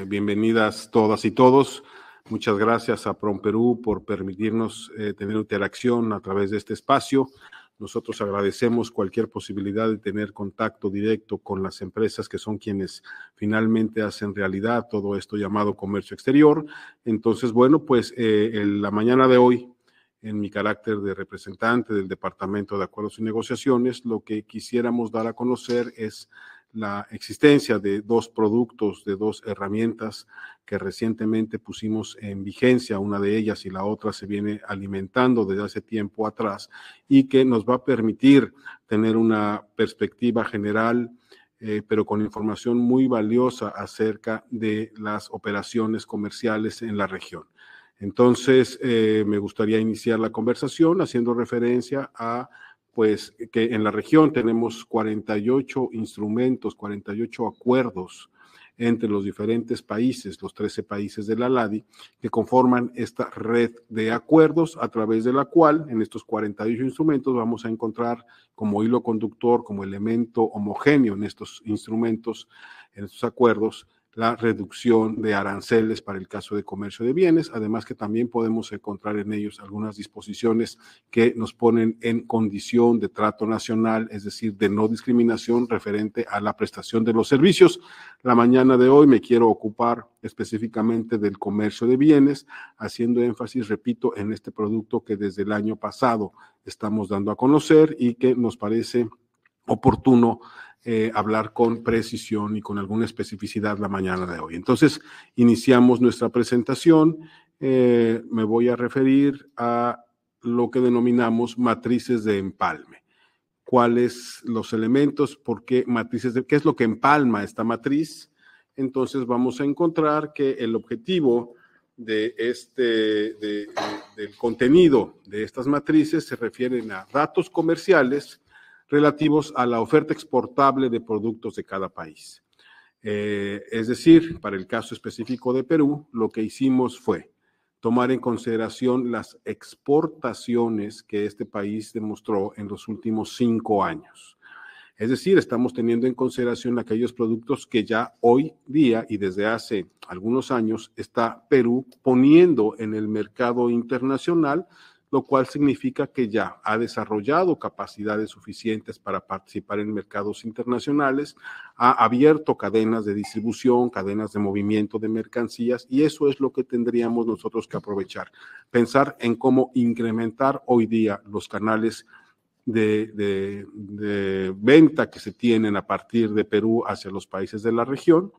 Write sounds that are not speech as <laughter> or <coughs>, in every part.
Eh, bienvenidas todas y todos. Muchas gracias a perú por permitirnos eh, tener interacción a través de este espacio. Nosotros agradecemos cualquier posibilidad de tener contacto directo con las empresas que son quienes finalmente hacen realidad todo esto llamado comercio exterior. Entonces, bueno, pues eh, la mañana de hoy, en mi carácter de representante del Departamento de Acuerdos y Negociaciones, lo que quisiéramos dar a conocer es la existencia de dos productos, de dos herramientas que recientemente pusimos en vigencia, una de ellas y la otra se viene alimentando desde hace tiempo atrás y que nos va a permitir tener una perspectiva general, eh, pero con información muy valiosa acerca de las operaciones comerciales en la región. Entonces, eh, me gustaría iniciar la conversación haciendo referencia a pues que en la región tenemos 48 instrumentos, 48 acuerdos entre los diferentes países, los 13 países de la LADI, que conforman esta red de acuerdos a través de la cual en estos 48 instrumentos vamos a encontrar como hilo conductor, como elemento homogéneo en estos instrumentos, en estos acuerdos, la reducción de aranceles para el caso de comercio de bienes, además que también podemos encontrar en ellos algunas disposiciones que nos ponen en condición de trato nacional, es decir, de no discriminación referente a la prestación de los servicios. La mañana de hoy me quiero ocupar específicamente del comercio de bienes, haciendo énfasis, repito, en este producto que desde el año pasado estamos dando a conocer y que nos parece oportuno eh, hablar con precisión y con alguna especificidad la mañana de hoy. Entonces, iniciamos nuestra presentación. Eh, me voy a referir a lo que denominamos matrices de empalme. ¿Cuáles los elementos? ¿Por qué matrices? De, ¿Qué es lo que empalma esta matriz? Entonces vamos a encontrar que el objetivo de este, del contenido de estas matrices se refieren a datos comerciales relativos a la oferta exportable de productos de cada país. Eh, es decir, para el caso específico de Perú, lo que hicimos fue tomar en consideración las exportaciones que este país demostró en los últimos cinco años. Es decir, estamos teniendo en consideración aquellos productos que ya hoy día y desde hace algunos años está Perú poniendo en el mercado internacional lo cual significa que ya ha desarrollado capacidades suficientes para participar en mercados internacionales, ha abierto cadenas de distribución, cadenas de movimiento de mercancías y eso es lo que tendríamos nosotros que aprovechar, pensar en cómo incrementar hoy día los canales de, venta que se tienen a partir de Perú hacia los países de la región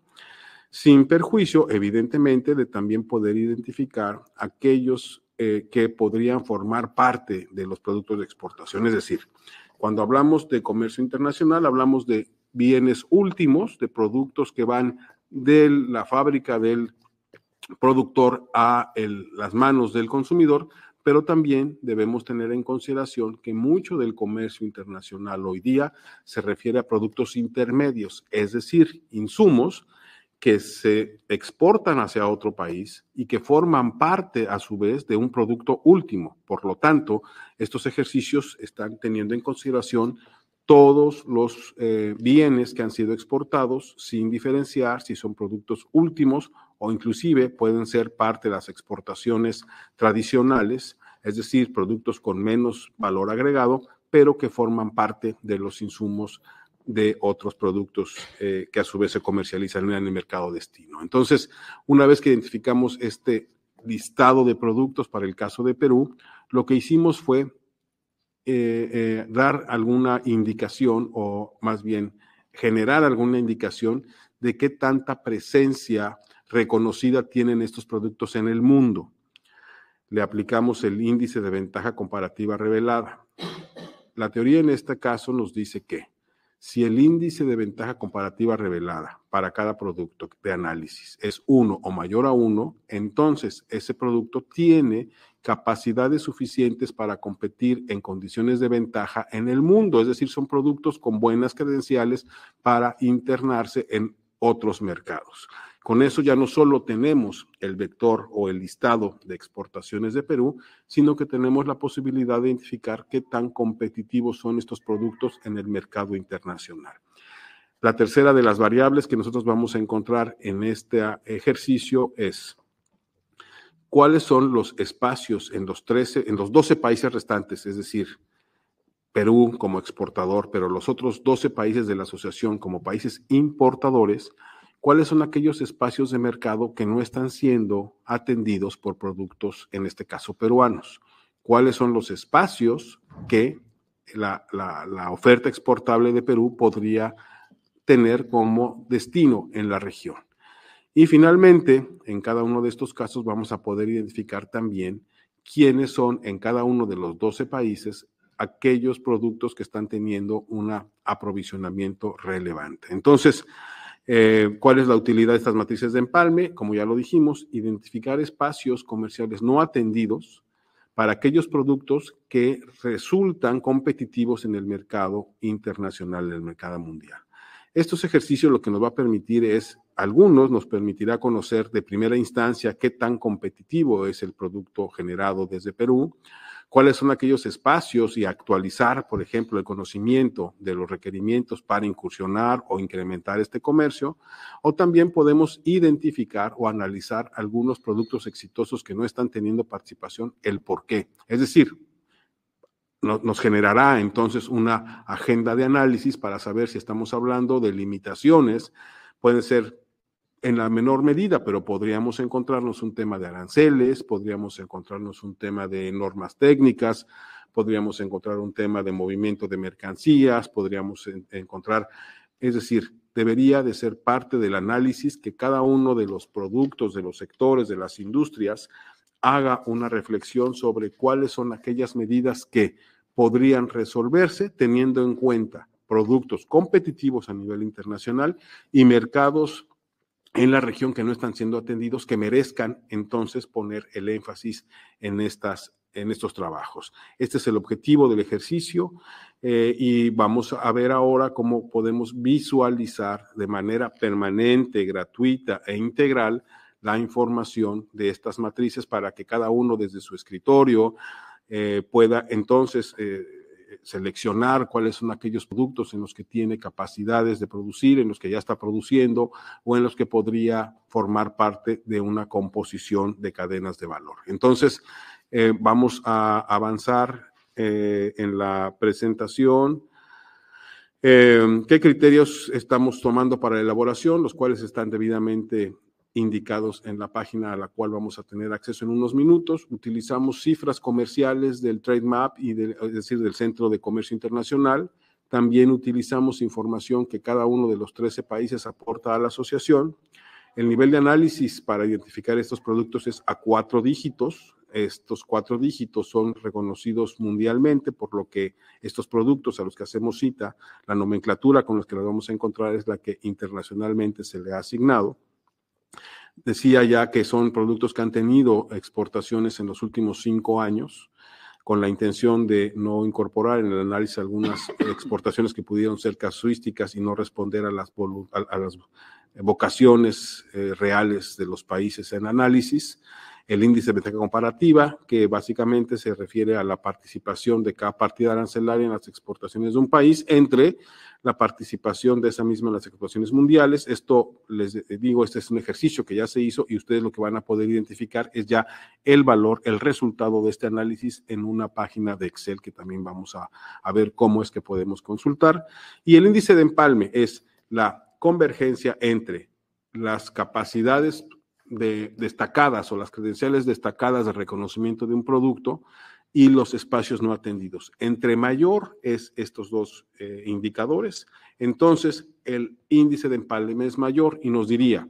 sin perjuicio, evidentemente, de también poder identificar aquellos eh, que podrían formar parte de los productos de exportación. Es decir, cuando hablamos de comercio internacional, hablamos de bienes últimos, de productos que van de la fábrica del productor a las manos del consumidor, pero también debemos tener en consideración que mucho del comercio internacional hoy día se refiere a productos intermedios, es decir, insumos que se exportan hacia otro país y que forman parte a su vez de un producto último. Por lo tanto, estos ejercicios están teniendo en consideración todos los eh, bienes que han sido exportados sin diferenciar si son productos últimos o inclusive pueden ser parte de las exportaciones tradicionales, es decir, productos con menos valor agregado, pero que forman parte de los insumos de otros productos eh, que a su vez se comercializan en el mercado destino. Entonces, una vez que identificamos este listado de productos para el caso de Perú, lo que hicimos fue eh, eh, dar alguna indicación o más bien generar alguna indicación de qué tanta presencia reconocida tienen estos productos en el mundo. Le aplicamos el índice de ventaja comparativa revelada. La teoría en este caso nos dice que si el índice de ventaja comparativa revelada para cada producto de análisis es uno o mayor a uno, entonces ese producto tiene capacidades suficientes para competir en condiciones de ventaja en el mundo, es decir, son productos con buenas credenciales para internarse en otros mercados. Con eso ya no solo tenemos el vector o el listado de exportaciones de Perú, sino que tenemos la posibilidad de identificar qué tan competitivos son estos productos en el mercado internacional. La tercera de las variables que nosotros vamos a encontrar en este ah, ejercicio es cuáles son los espacios en los, 13, en los 12 países restantes, es decir, Perú como exportador, pero los otros 12 países de la asociación como países importadores, cuáles son aquellos espacios de mercado que no están siendo atendidos por productos, en este caso peruanos, cuáles son los espacios que la, la, oferta exportable de Perú podría tener como destino en la región. Y finalmente, en cada uno de estos casos vamos a poder identificar también quiénes son en cada uno de los 12 países aquellos productos que están teniendo un aprovisionamiento relevante. Entonces, eh, ¿cuál es la utilidad de estas matrices de empalme? Como ya lo dijimos, identificar espacios comerciales no atendidos para aquellos productos que resultan competitivos en el mercado internacional, en el mercado mundial. Estos ejercicios lo que nos va a permitir es, algunos nos permitirá conocer de primera instancia qué tan competitivo es el producto generado desde Perú, cuáles son aquellos espacios y actualizar, por ejemplo, el conocimiento de los requerimientos para incursionar o incrementar este comercio, o también podemos identificar o analizar algunos productos exitosos que no están teniendo participación, el por qué. Es decir, nos generará entonces una agenda de análisis para saber si estamos hablando de limitaciones, pueden ser en la menor medida, pero podríamos encontrarnos un tema de aranceles, podríamos encontrarnos un tema de normas técnicas, podríamos encontrar un tema de movimiento de mercancías, podríamos encontrar, es decir, debería de ser parte del análisis que cada uno de los productos, de los sectores, de las industrias, haga una reflexión sobre cuáles son aquellas medidas que podrían resolverse teniendo en cuenta productos competitivos a nivel internacional y mercados en la región que no están siendo atendidos, que merezcan entonces poner el énfasis en, estas, en estos trabajos. Este es el objetivo del ejercicio eh, y vamos a ver ahora cómo podemos visualizar de manera permanente, gratuita e integral la información de estas matrices para que cada uno desde su escritorio eh, pueda entonces... Eh, eh, seleccionar cuáles son aquellos productos en los que tiene capacidades de producir, en los que ya está produciendo o en los que podría formar parte de una composición de cadenas de valor. Entonces, eh, vamos a avanzar eh, en la presentación. ¿Qué criterios estamos tomando para la elaboración? Los cuales están debidamente indicados en la página a la cual vamos a tener acceso en unos minutos. Utilizamos cifras comerciales del Trade Map y es decir, del Centro de Comercio Internacional. También utilizamos información que cada uno de los 13 países aporta a la asociación. El nivel de análisis para identificar estos productos es a cuatro dígitos. Estos cuatro dígitos son reconocidos mundialmente, por lo que estos productos a los que hacemos cita, la nomenclatura con los que los vamos a encontrar es la que internacionalmente se le ha asignado. Decía ya que son productos que han tenido exportaciones en los últimos cinco años, con la intención de no incorporar en el análisis algunas <coughs> exportaciones que pudieron ser casuísticas y no responder a las, vocaciones eh, reales de los países en análisis. El índice de ventaja comparativa, que básicamente se refiere a la participación de cada partida arancelaria en las exportaciones de un país entre la participación de esa misma en las actuaciones mundiales. Esto, les digo, este es un ejercicio que ya se hizo y ustedes lo que van a poder identificar es ya el valor, el resultado de este análisis en una página de Excel que también vamos a, ver cómo es que podemos consultar. Y el índice de empalme es la convergencia entre las capacidades destacadas o las credenciales destacadas de reconocimiento de un producto y los espacios no atendidos. Entre mayor es estos dos eh, indicadores, entonces el índice de empalme es mayor y nos diría,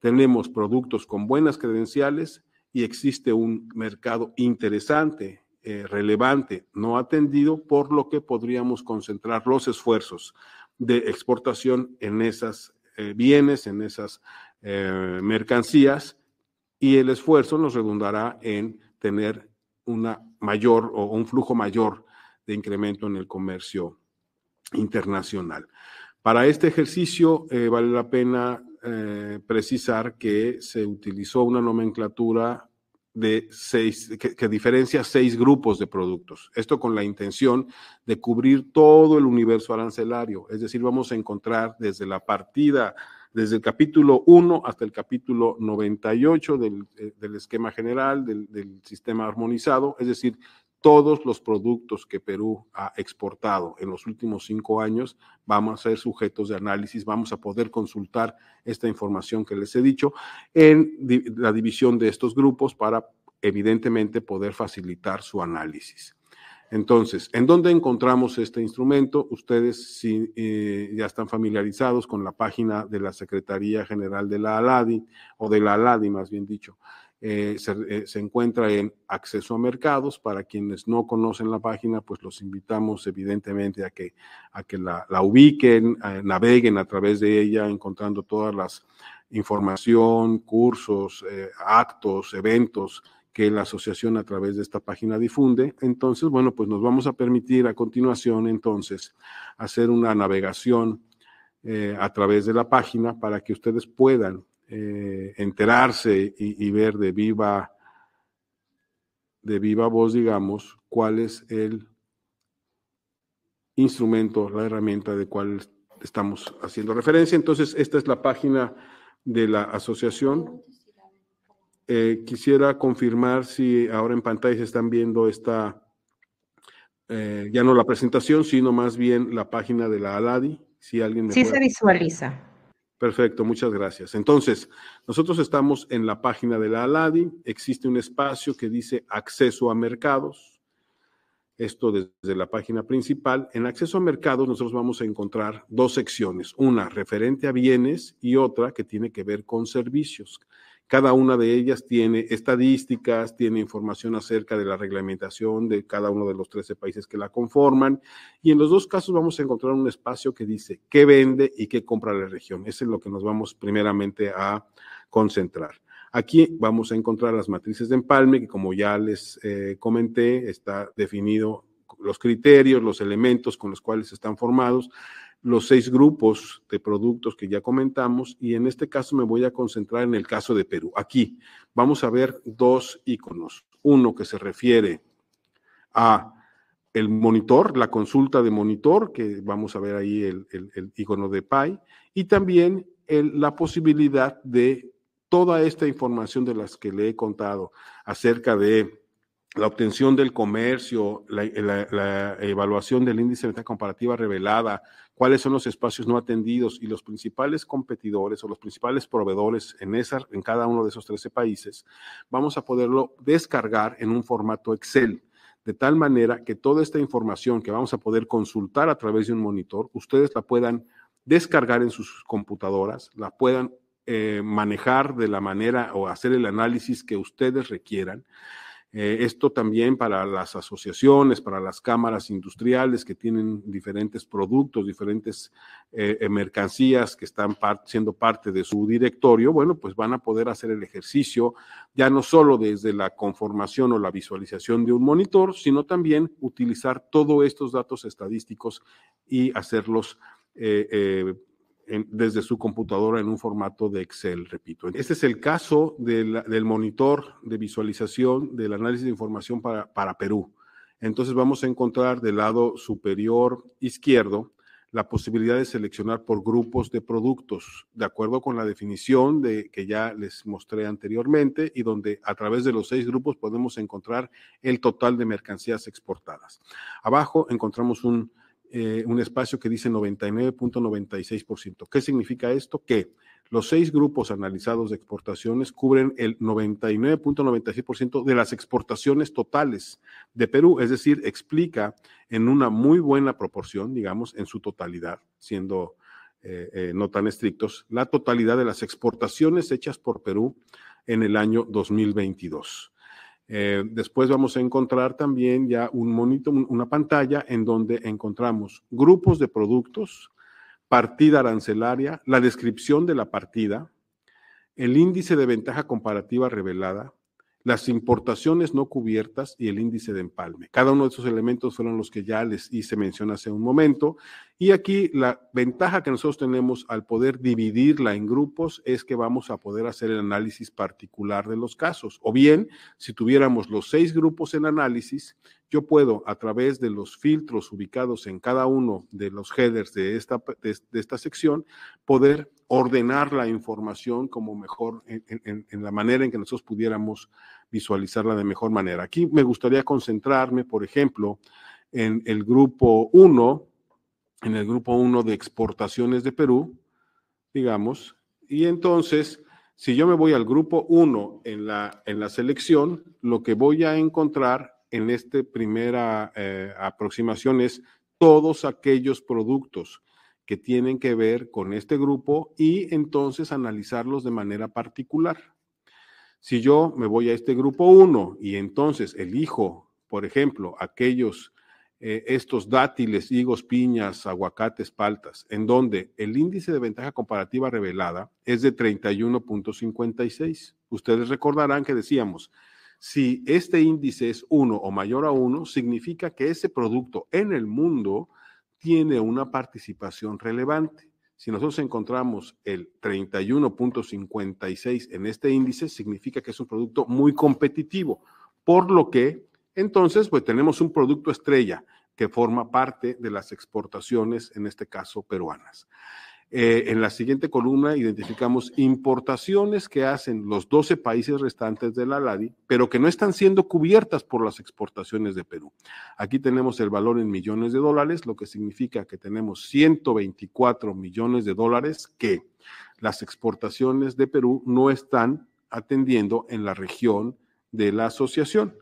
tenemos productos con buenas credenciales y existe un mercado interesante, eh, relevante, no atendido, por lo que podríamos concentrar los esfuerzos de exportación en esas eh, bienes, en esas mercancías, y el esfuerzo nos redundará en tener una mayor o un flujo mayor de incremento en el comercio internacional. Para este ejercicio eh, vale la pena eh, precisar que se utilizó una nomenclatura de seis, que, diferencia seis grupos de productos. Esto con la intención de cubrir todo el universo arancelario. Es decir, vamos a encontrar desde la partida desde el capítulo 1 hasta el capítulo 98 del, eh, del esquema general, del sistema armonizado, es decir, todos los productos que Perú ha exportado en los últimos cinco años vamos a ser sujetos de análisis, vamos a poder consultar esta información que les he dicho en la división de estos grupos para evidentemente poder facilitar su análisis. Entonces, ¿en dónde encontramos este instrumento? Ustedes si, eh, ya están familiarizados con la página de la Secretaría General de la ALADI, o de la ALADI más bien dicho. Eh, eh, se, encuentra en acceso a mercados. Para quienes no conocen la página, pues los invitamos evidentemente a que, a que la, la ubiquen, naveguen a través de ella, encontrando todas las información, cursos, actos, eventos que la asociación a través de esta página difunde. Entonces, bueno, pues nos vamos a permitir a continuación entonces hacer una navegación eh, a través de la página para que ustedes puedan eh, enterarse y, ver de viva de viva voz, digamos, cuál es el instrumento, la herramienta de cual estamos haciendo referencia. Entonces, esta es la página de la asociación. Eh, quisiera confirmar si ahora en pantalla se están viendo esta, eh, ya no la presentación, sino más bien la página de la ALADI. Si alguien me sí se visualiza. Perfecto, muchas gracias. Entonces, nosotros estamos en la página de la ALADI, existe un espacio que dice acceso a mercados, esto desde la página principal, en acceso a mercados nosotros vamos a encontrar dos secciones, una referente a bienes y otra que tiene que ver con servicios. Cada una de ellas tiene estadísticas, tiene información acerca de la reglamentación de cada uno de los 13 países que la conforman. Y en los dos casos vamos a encontrar un espacio que dice qué vende y qué compra la región. Eso es lo que nos vamos primeramente a concentrar. Aquí vamos a encontrar las matrices de empalme, que como ya les eh, comenté, está definido los criterios, los elementos con los cuales están formados, los seis grupos de productos que ya comentamos y en este caso me voy a concentrar en el caso de Perú. Aquí vamos a ver dos iconos. Uno que se refiere a el monitor, la consulta de monitor, que vamos a ver ahí el, icono de PAI, y también la posibilidad de toda esta información de las que le he contado acerca de la obtención del comercio, la, evaluación del índice de venta comparativa revelada, cuáles son los espacios no atendidos y los principales competidores o los principales proveedores en, esa, en cada uno de esos 13 países, vamos a poderlo descargar en un formato Excel. De tal manera que toda esta información que vamos a poder consultar a través de un monitor, ustedes la puedan descargar en sus computadoras, la puedan eh, manejar de la manera o hacer el análisis que ustedes requieran. Eh, esto también para las asociaciones, para las cámaras industriales que tienen diferentes productos, diferentes eh, mercancías que están siendo parte de su directorio, bueno, pues van a poder hacer el ejercicio ya no solo desde la conformación o la visualización de un monitor, sino también utilizar todos estos datos estadísticos y hacerlos desde su computadora en un formato de Excel, repito. Este es el caso del, monitor de visualización del análisis de información para, para Perú. Entonces vamos a encontrar del lado superior izquierdo la posibilidad de seleccionar por grupos de productos, de acuerdo con la definición de, que ya les mostré anteriormente y donde a través de los seis grupos podemos encontrar el total de mercancías exportadas. Abajo encontramos un, eh, un espacio que dice 99.96%. ¿Qué significa esto? Que los seis grupos analizados de exportaciones cubren el 99.96% de las exportaciones totales de Perú, es decir, explica en una muy buena proporción, digamos, en su totalidad, siendo eh, eh, no tan estrictos, la totalidad de las exportaciones hechas por Perú en el año 2022. Eh, después vamos a encontrar también ya un monito, una pantalla en donde encontramos grupos de productos, partida arancelaria, la descripción de la partida, el índice de ventaja comparativa revelada, las importaciones no cubiertas y el índice de empalme. Cada uno de esos elementos fueron los que ya les hice mención hace un momento. Y aquí la ventaja que nosotros tenemos al poder dividirla en grupos es que vamos a poder hacer el análisis particular de los casos. O bien, si tuviéramos los seis grupos en análisis, yo puedo a través de los filtros ubicados en cada uno de los headers de esta, de, esta sección, poder ordenar la información como mejor, en, la manera en que nosotros pudiéramos visualizarla de mejor manera. Aquí me gustaría concentrarme, por ejemplo, en el grupo 1, en el grupo 1 de exportaciones de Perú, digamos, y entonces... Si yo me voy al grupo 1 en la, en la selección, lo que voy a encontrar en esta primera eh, aproximación es todos aquellos productos que tienen que ver con este grupo y entonces analizarlos de manera particular. Si yo me voy a este grupo 1 y entonces elijo, por ejemplo, aquellos, eh, estos dátiles, higos, piñas, aguacates, paltas, en donde el índice de ventaja comparativa revelada es de 31.56. Ustedes recordarán que decíamos, si este índice es 1 o mayor a 1, significa que ese producto en el mundo tiene una participación relevante. Si nosotros encontramos el 31.56 en este índice, significa que es un producto muy competitivo, por lo que entonces pues tenemos un producto estrella que forma parte de las exportaciones, en este caso peruanas. Eh, en la siguiente columna identificamos importaciones que hacen los 12 países restantes de la LADI, pero que no están siendo cubiertas por las exportaciones de Perú. Aquí tenemos el valor en millones de dólares, lo que significa que tenemos 124 millones de dólares que las exportaciones de Perú no están atendiendo en la región de la asociación.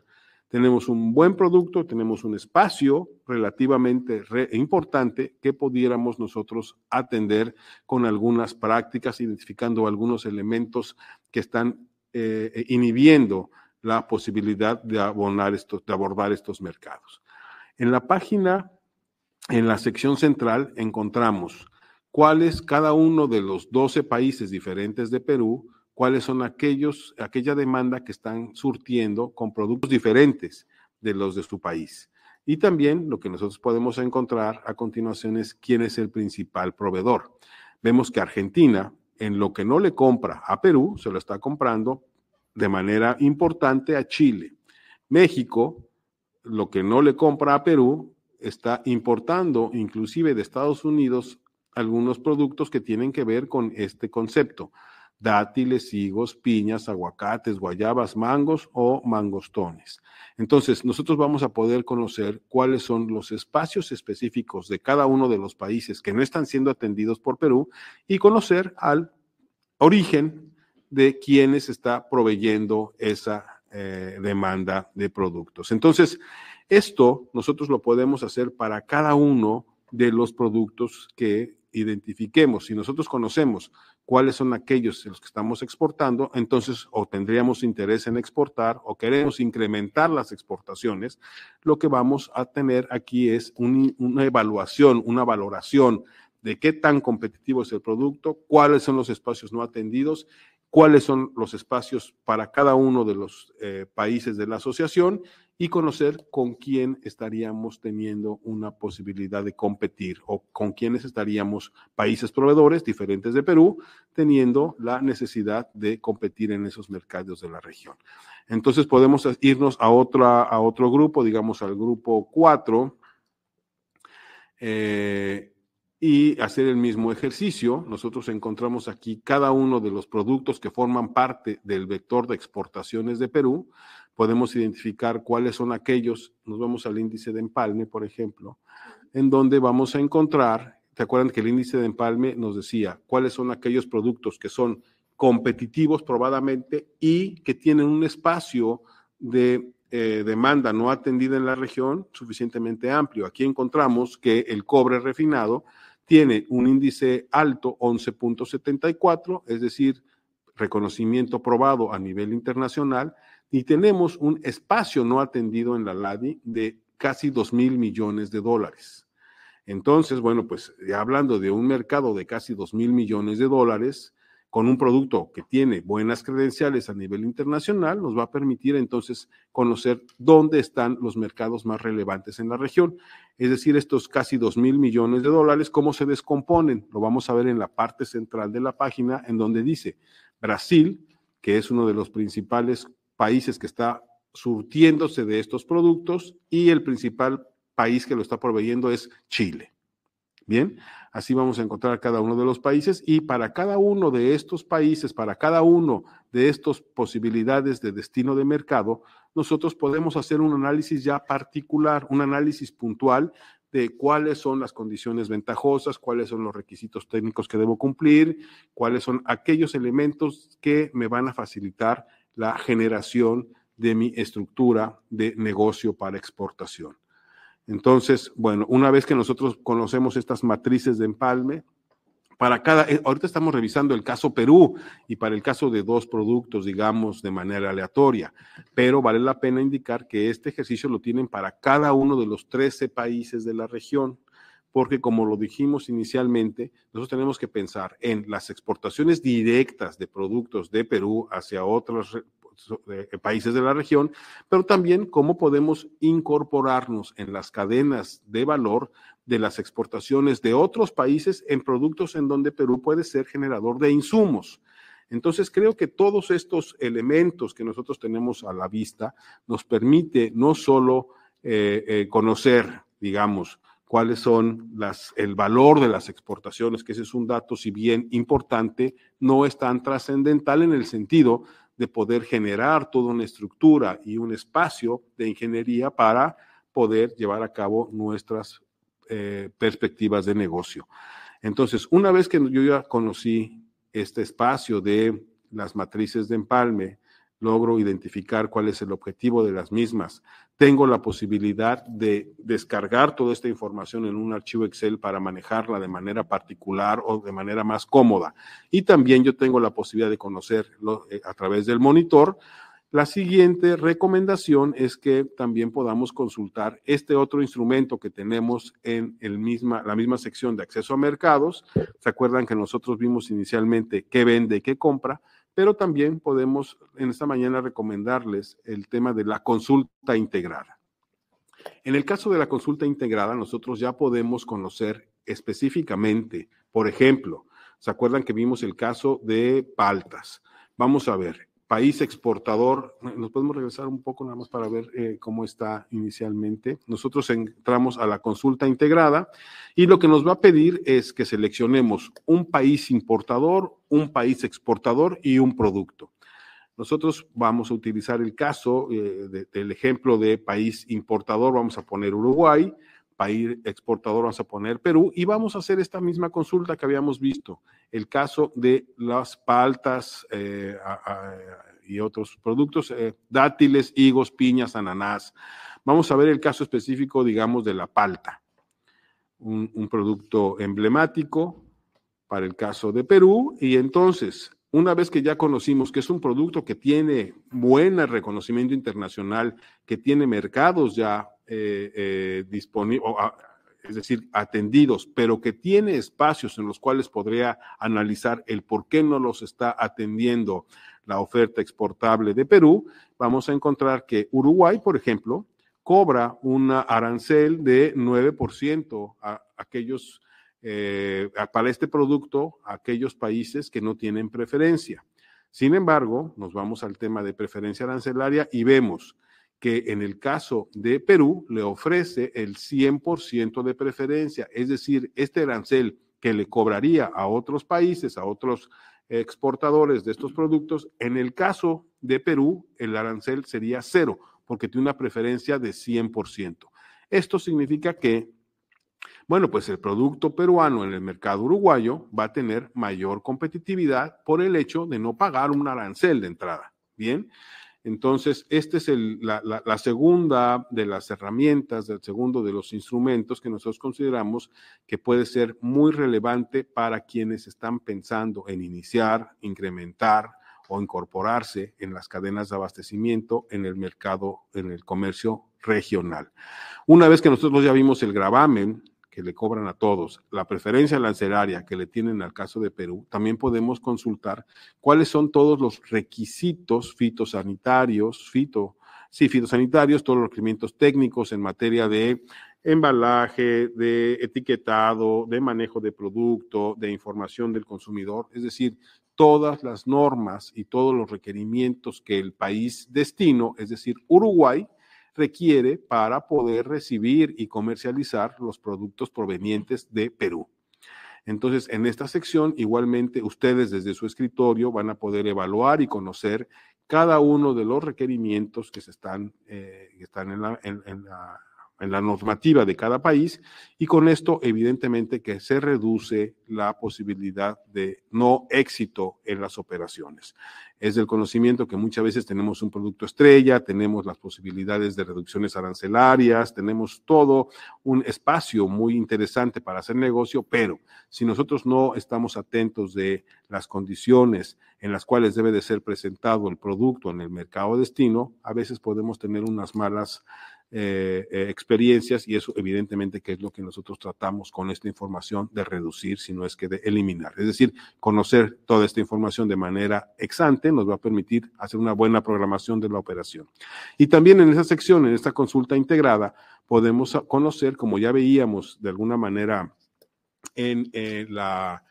Tenemos un buen producto, tenemos un espacio relativamente importante que pudiéramos nosotros atender con algunas prácticas, identificando algunos elementos que están eh, eh, inhibiendo la posibilidad de, abonar de abordar estos mercados. En la página, en la sección central, encontramos cuáles cada uno de los 12 países diferentes de Perú cuáles son aquellos, aquella demanda que están surtiendo con productos diferentes de los de su país. Y también lo que nosotros podemos encontrar a continuación es quién es el principal proveedor. Vemos que Argentina, en lo que no le compra a Perú, se lo está comprando de manera importante a Chile. México, lo que no le compra a Perú, está importando inclusive de Estados Unidos algunos productos que tienen que ver con este concepto dátiles, higos, piñas, aguacates, guayabas, mangos o mangostones. Entonces, nosotros vamos a poder conocer cuáles son los espacios específicos de cada uno de los países que no están siendo atendidos por Perú y conocer al origen de quienes está proveyendo esa eh, demanda de productos. Entonces, esto nosotros lo podemos hacer para cada uno de los productos que identifiquemos. Si nosotros conocemos cuáles son aquellos en los que estamos exportando, entonces o tendríamos interés en exportar o queremos incrementar las exportaciones, lo que vamos a tener aquí es una evaluación, una valoración de qué tan competitivo es el producto, cuáles son los espacios no atendidos, cuáles son los espacios para cada uno de los eh, países de la asociación y conocer con quién estaríamos teniendo una posibilidad de competir o con quiénes estaríamos países proveedores diferentes de Perú teniendo la necesidad de competir en esos mercados de la región. Entonces podemos irnos a, otra, a otro grupo, digamos al grupo 4. Eh, y hacer el mismo ejercicio. Nosotros encontramos aquí cada uno de los productos que forman parte del vector de exportaciones de Perú. Podemos identificar cuáles son aquellos, nos vamos al índice de empalme, por ejemplo, en donde vamos a encontrar, ¿te acuerdan que el índice de empalme nos decía cuáles son aquellos productos que son competitivos probadamente y que tienen un espacio de eh, demanda no atendida en la región suficientemente amplio? Aquí encontramos que el cobre refinado tiene un índice alto 11.74, es decir, reconocimiento probado a nivel internacional, y tenemos un espacio no atendido en la LADI de casi 2 mil millones de dólares. Entonces, bueno, pues eh, hablando de un mercado de casi 2 mil millones de dólares, con un producto que tiene buenas credenciales a nivel internacional, nos va a permitir entonces conocer dónde están los mercados más relevantes en la región. Es decir, estos casi dos mil millones de dólares, cómo se descomponen. Lo vamos a ver en la parte central de la página, en donde dice Brasil, que es uno de los principales países que está surtiéndose de estos productos, y el principal país que lo está proveyendo es Chile. Bien, así vamos a encontrar cada uno de los países y para cada uno de estos países, para cada uno de estas posibilidades de destino de mercado, nosotros podemos hacer un análisis ya particular, un análisis puntual de cuáles son las condiciones ventajosas, cuáles son los requisitos técnicos que debo cumplir, cuáles son aquellos elementos que me van a facilitar la generación de mi estructura de negocio para exportación. Entonces, bueno, una vez que nosotros conocemos estas matrices de empalme, para cada, eh, ahorita estamos revisando el caso Perú y para el caso de dos productos, digamos, de manera aleatoria, pero vale la pena indicar que este ejercicio lo tienen para cada uno de los 13 países de la región, porque como lo dijimos inicialmente, nosotros tenemos que pensar en las exportaciones directas de productos de Perú hacia otros eh, países de la región, pero también cómo podemos incorporarnos en las cadenas de valor de las exportaciones de otros países en productos en donde Perú puede ser generador de insumos. Entonces creo que todos estos elementos que nosotros tenemos a la vista nos permite no solo eh, eh, conocer, digamos, cuáles son las, el valor de las exportaciones, que ese es un dato, si bien importante, no es tan trascendental en el sentido de poder generar toda una estructura y un espacio de ingeniería para poder llevar a cabo nuestras eh, perspectivas de negocio. Entonces, una vez que yo ya conocí este espacio de las matrices de empalme, logro identificar cuál es el objetivo de las mismas. Tengo la posibilidad de descargar toda esta información en un archivo Excel para manejarla de manera particular o de manera más cómoda. Y también yo tengo la posibilidad de conocer eh, a través del monitor. La siguiente recomendación es que también podamos consultar este otro instrumento que tenemos en el misma, la misma sección de acceso a mercados. ¿Se acuerdan que nosotros vimos inicialmente qué vende y qué compra? pero también podemos en esta mañana recomendarles el tema de la consulta integrada. En el caso de la consulta integrada, nosotros ya podemos conocer específicamente, por ejemplo, ¿se acuerdan que vimos el caso de paltas? Vamos a ver, país exportador. Nos podemos regresar un poco nada más para ver eh, cómo está inicialmente. Nosotros entramos a la consulta integrada y lo que nos va a pedir es que seleccionemos un país importador, un país exportador y un producto. Nosotros vamos a utilizar el caso eh, del ejemplo de país importador, vamos a poner Uruguay país exportador vamos a poner Perú y vamos a hacer esta misma consulta que habíamos visto, el caso de las paltas eh, y otros productos, eh, dátiles, higos, piñas, ananás. Vamos a ver el caso específico, digamos, de la palta, un, un producto emblemático para el caso de Perú y entonces una vez que ya conocimos que es un producto que tiene buen reconocimiento internacional, que tiene mercados ya eh, eh, ah, es decir, atendidos, pero que tiene espacios en los cuales podría analizar el por qué no los está atendiendo la oferta exportable de Perú, vamos a encontrar que Uruguay, por ejemplo, cobra un arancel de 9% a aquellos, eh, para este producto, a aquellos países que no tienen preferencia. Sin embargo, nos vamos al tema de preferencia arancelaria y vemos que en el caso de Perú le ofrece el 100% de preferencia, es decir, este arancel que le cobraría a otros países, a otros exportadores de estos productos, en el caso de Perú, el arancel sería cero, porque tiene una preferencia de 100%. Esto significa que, bueno, pues el producto peruano en el mercado uruguayo va a tener mayor competitividad por el hecho de no pagar un arancel de entrada. Bien, entonces, esta es la, la, segunda de las herramientas, el segundo de los instrumentos que nosotros consideramos que puede ser muy relevante para quienes están pensando en iniciar, incrementar o incorporarse en las cadenas de abastecimiento en el mercado, en el comercio regional. Una vez que nosotros ya vimos el gravamen, que le cobran a todos, la preferencia lanceraria que le tienen al caso de Perú, también podemos consultar cuáles son todos los requisitos fitosanitarios, fito, sí, fitosanitarios, todos los requerimientos técnicos en materia de embalaje, de etiquetado, de manejo de producto, de información del consumidor, es decir, todas las normas y todos los requerimientos que el país destino, es decir, Uruguay, requiere para poder recibir y comercializar los productos provenientes de Perú. Entonces, en esta sección, igualmente, ustedes desde su escritorio van a poder evaluar y conocer cada uno de los requerimientos que se están, eh, están en, la, en la normativa de cada país y con esto evidentemente que se reduce la posibilidad de no éxito en las operaciones. Es del conocimiento que muchas veces tenemos un producto estrella, tenemos las posibilidades de reducciones arancelarias, tenemos todo un espacio muy interesante para hacer negocio, pero si nosotros no estamos atentos de las condiciones en las cuales debe de ser presentado el producto en el mercado destino, a veces podemos tener unas malas eh, eh, experiencias y eso evidentemente que es lo que nosotros tratamos con esta información de reducir, si no es que de eliminar. Es decir, conocer toda esta información de manera exante nos va a permitir hacer una buena programación de la operación. Y también en esa sección, en esta consulta integrada, podemos conocer, como ya veíamos de alguna manera eh, la,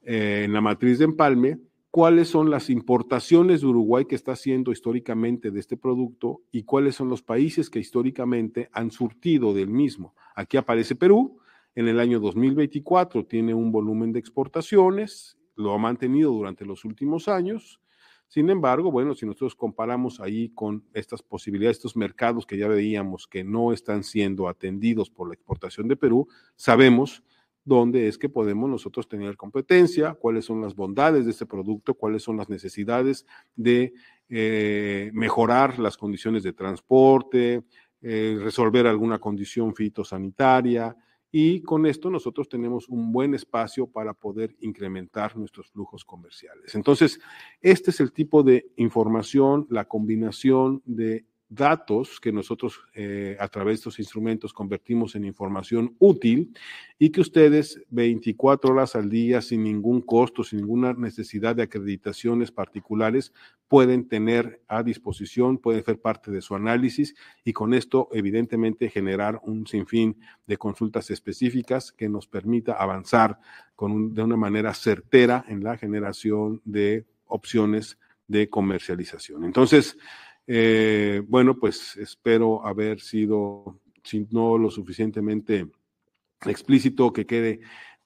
en la matriz de empalme, cuáles son las importaciones de Uruguay que está haciendo históricamente de este producto y cuáles son los países que históricamente han surtido del mismo. Aquí aparece Perú, en el año 2024 tiene un volumen de exportaciones, lo ha mantenido durante los últimos años. Sin embargo, bueno, si nosotros comparamos ahí con estas posibilidades, estos mercados que ya veíamos que no están siendo atendidos por la exportación de Perú, sabemos dónde es que podemos nosotros tener competencia, cuáles son las bondades de este producto, cuáles son las necesidades de eh, mejorar las condiciones de transporte, eh, resolver alguna condición fitosanitaria. Y con esto nosotros tenemos un buen espacio para poder incrementar nuestros flujos comerciales. Entonces, este es el tipo de información, la combinación de datos que nosotros eh, a través de estos instrumentos convertimos en información útil y que ustedes 24 horas al día sin ningún costo, sin ninguna necesidad de acreditaciones particulares, pueden tener a disposición, pueden ser parte de su análisis y con esto evidentemente generar un sinfín de consultas específicas que nos permita avanzar con de una manera certera en la generación de opciones de comercialización. Entonces, eh, bueno, pues espero haber sido, si no lo suficientemente explícito, que quede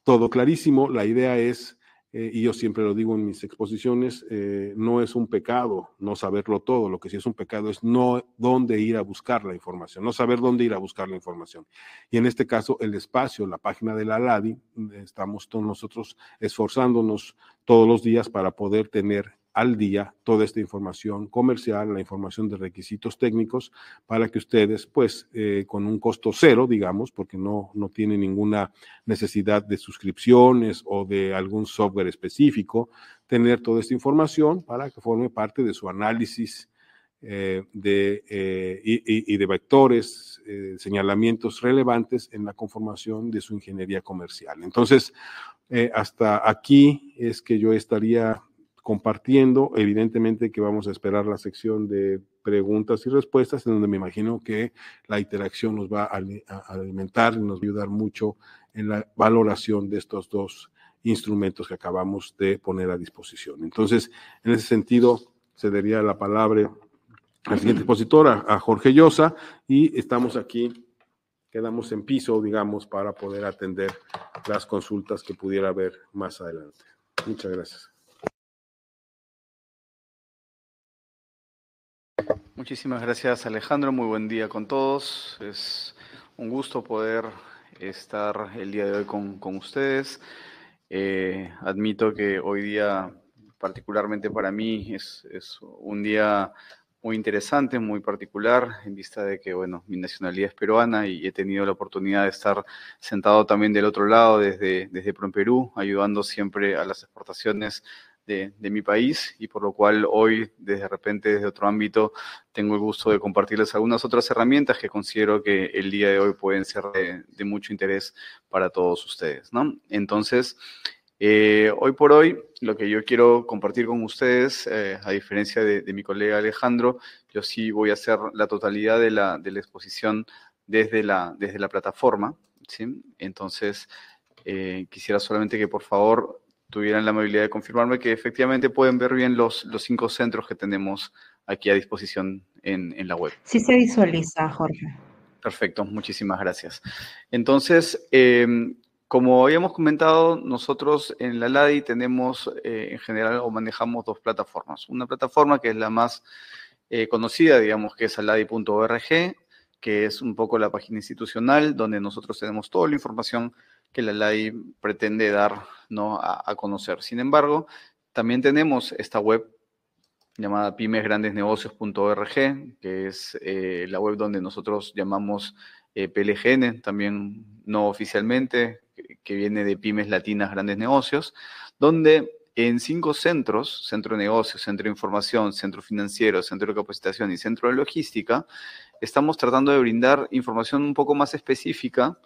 todo clarísimo. La idea es, eh, y yo siempre lo digo en mis exposiciones, eh, no es un pecado no saberlo todo. Lo que sí es un pecado es no dónde ir a buscar la información, no saber dónde ir a buscar la información. Y en este caso, el espacio, la página de la LADI, estamos todos nosotros esforzándonos todos los días para poder tener al día toda esta información comercial, la información de requisitos técnicos, para que ustedes, pues, eh, con un costo cero, digamos, porque no, no tienen ninguna necesidad de suscripciones o de algún software específico, tener toda esta información para que forme parte de su análisis eh, de, eh, y, de vectores, señalamientos relevantes en la conformación de su ingeniería comercial. Entonces, hasta aquí es que yo estaría compartiendo. Evidentemente que vamos a esperar la sección de preguntas y respuestas, en donde me imagino que la interacción nos va a alimentar y nos va a ayudar mucho en la valoración de estos dos instrumentos que acabamos de poner a disposición. Entonces, en ese sentido, cedería la palabra al siguiente expositor, a, Jorge Llosa, y estamos aquí, quedamos en piso, digamos, para poder atender las consultas que pudiera haber más adelante. Muchas gracias. Muchísimas gracias Alejandro, muy buen día con todos. Es un gusto poder estar el día de hoy con, ustedes. Eh, admito que hoy día, particularmente para mí, es, un día muy interesante, muy particular, en vista de que, bueno, mi nacionalidad es peruana y he tenido la oportunidad de estar sentado también del otro lado, desde, desde Perú, ayudando siempre a las exportaciones de, mi país y por lo cual hoy, desde repente, desde otro ámbito, tengo el gusto de compartirles algunas otras herramientas que considero que el día de hoy pueden ser de, mucho interés para todos ustedes, ¿no? Entonces, eh, hoy por hoy, lo que yo quiero compartir con ustedes, eh, a diferencia de, mi colega Alejandro, yo sí voy a hacer la totalidad de la, exposición desde la, desde la plataforma. ¿sí? Entonces, eh, quisiera solamente que por favor tuvieran la amabilidad de confirmarme que efectivamente pueden ver bien los, los cinco centros que tenemos aquí a disposición en, en la web. Sí se visualiza, Jorge. Perfecto, muchísimas gracias. Entonces, em, como habíamos comentado, nosotros en la LADI tenemos eh, en general o manejamos dos plataformas. Una plataforma que es la más eh, conocida, digamos, que es aladi.org, que es un poco la página institucional donde nosotros tenemos toda la información que la Ley pretende dar ¿no? a, conocer. Sin embargo, también tenemos esta web llamada pymesgrandesnegocios.org, que es eh, la web donde nosotros llamamos eh, PLGN, también no oficialmente, que viene de Pymes Latinas Grandes Negocios, donde en cinco centros, centro de negocios, centro de información, centro financiero, centro de capacitación y centro de logística, estamos tratando de brindar información un poco más específica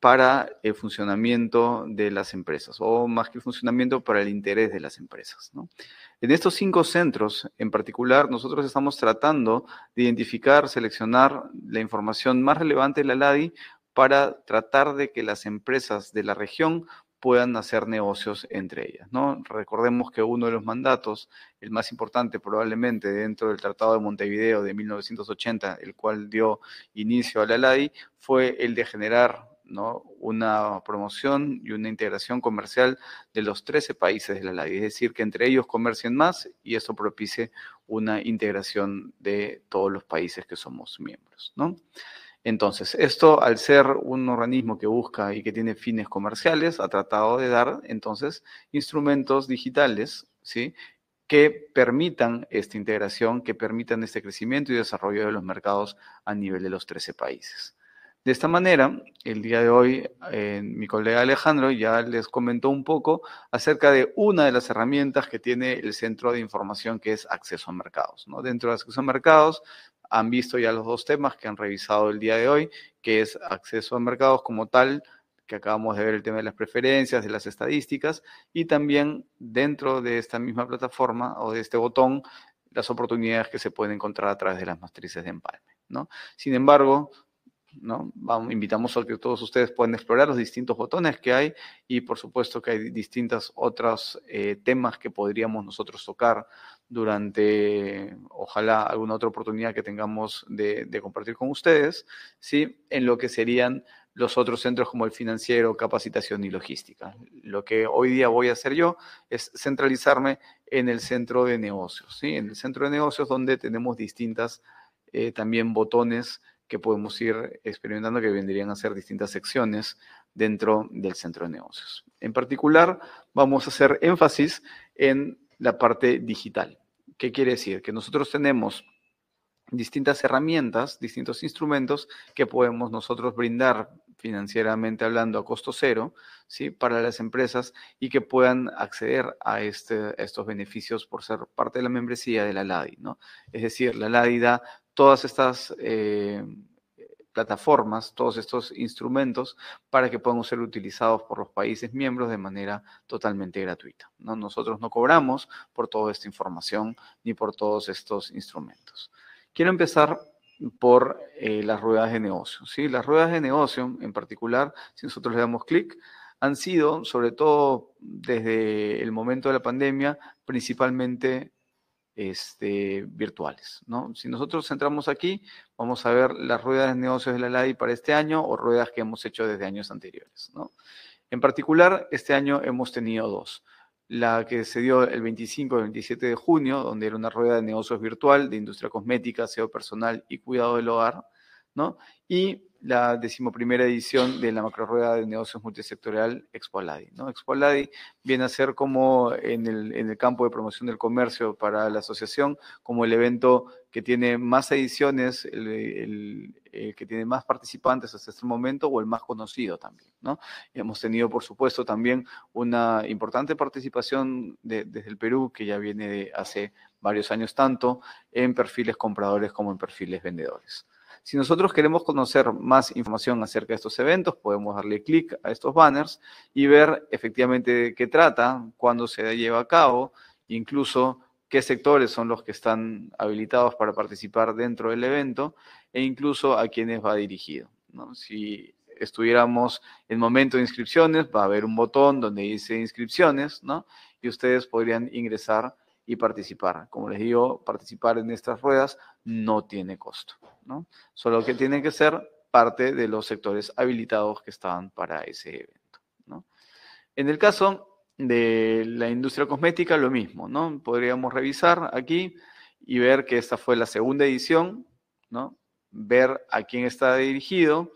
para el funcionamiento de las empresas, o más que el funcionamiento, para el interés de las empresas. En estos cinco centros en particular, nosotros estamos tratando de identificar, seleccionar la información más relevante de la LADI para tratar de que las empresas de la región puedan hacer negocios entre ellas. ¿no? Recordemos que uno de los mandatos, el más importante probablemente dentro del Tratado de Montevideo de 1980, el cual dio inicio a la LADI, fue el de generar una promoción y una integración comercial de los 13 países de la LADI, es decir, que entre ellos comercien más y eso propicie una integración de todos los países que somos miembros. Entonces, esto al ser un organismo que busca y que tiene fines comerciales, ha tratado de dar entonces instrumentos digitales, ¿sí? que permitan esta integración, que permitan este crecimiento y desarrollo de los mercados a nivel de los 13 países. De esta manera, el día de hoy eh, mi colega Alejandro ya les comentó un poco acerca de una de las herramientas que tiene el centro de información que es acceso a mercados. ¿no? Dentro de acceso a mercados han visto ya los dos temas que han revisado el día de hoy, que es acceso a mercados como tal, que acabamos de ver el tema de las preferencias, de las estadísticas, y también dentro de esta misma plataforma o de este botón, las oportunidades que se pueden encontrar a través de las matrices de empalme. ¿no? Sin embargo, Vamos, invitamos a que todos ustedes puedan explorar los distintos botones que hay y por supuesto que hay distintos otros eh, temas que podríamos nosotros tocar durante, ojalá, alguna otra oportunidad que tengamos de, compartir con ustedes, ¿sí? En lo que serían los otros centros como el financiero, capacitación y logística. Lo que hoy día voy a hacer yo es centralizarme en el centro de negocios, ¿sí? En el centro de negocios donde tenemos distintas eh, también botones que podemos ir experimentando que vendrían a ser distintas secciones dentro del centro de negocios. En particular, vamos a hacer énfasis en la parte digital. ¿Qué quiere decir? Que nosotros tenemos distintas herramientas, distintos instrumentos que podemos nosotros brindar financieramente hablando a costo cero, ¿sí? Para las empresas y que puedan acceder a, este, estos beneficios por ser parte de la membresía de la LADI, ¿no? Es decir, la LADI da todas estas eh, plataformas, todos estos instrumentos para que puedan ser utilizados por los países miembros de manera totalmente gratuita. Nosotros no cobramos por toda esta información ni por todos estos instrumentos. Quiero empezar por eh, las ruedas de negocio. Las ruedas de negocio, en particular, si nosotros le damos clic, han sido, sobre todo desde el momento de la pandemia, principalmente este, virtuales. ¿no? Si nosotros entramos aquí, vamos a ver las ruedas de negocios de la LADI para este año o ruedas que hemos hecho desde años anteriores. ¿no? En particular, este año hemos tenido dos. La que se dio el 25 y 27 de junio, donde era una rueda de negocios virtual de industria cosmética, aseo personal y cuidado del hogar y la decimoprimera edición de la macrorueda de negocios multisectorial Expoladi. ¿no? Expoladi viene a ser como en el, campo de promoción del comercio para la asociación, como el evento que tiene más ediciones, que tiene más participantes hasta este momento o el más conocido también. hemos tenido, por supuesto, también una importante participación desde el Perú, que ya viene de hace varios años tanto, en perfiles compradores como en perfiles vendedores. Si nosotros queremos conocer más información acerca de estos eventos, podemos darle clic a estos banners y ver efectivamente de qué trata, cuándo se lleva a cabo, incluso qué sectores son los que están habilitados para participar dentro del evento e incluso a quiénes va dirigido. Si estuviéramos en momento de inscripciones, va a haber un botón donde dice inscripciones, ¿no? Y ustedes podrían ingresar y participar. Como les digo, participar en estas ruedas no tiene costo, ¿no? Solo que tiene que ser parte de los sectores habilitados que estaban para ese evento, ¿no? En el caso de la industria cosmética, lo mismo, ¿no? Podríamos revisar aquí y ver que esta fue la segunda edición, ¿no? Ver a quién está dirigido,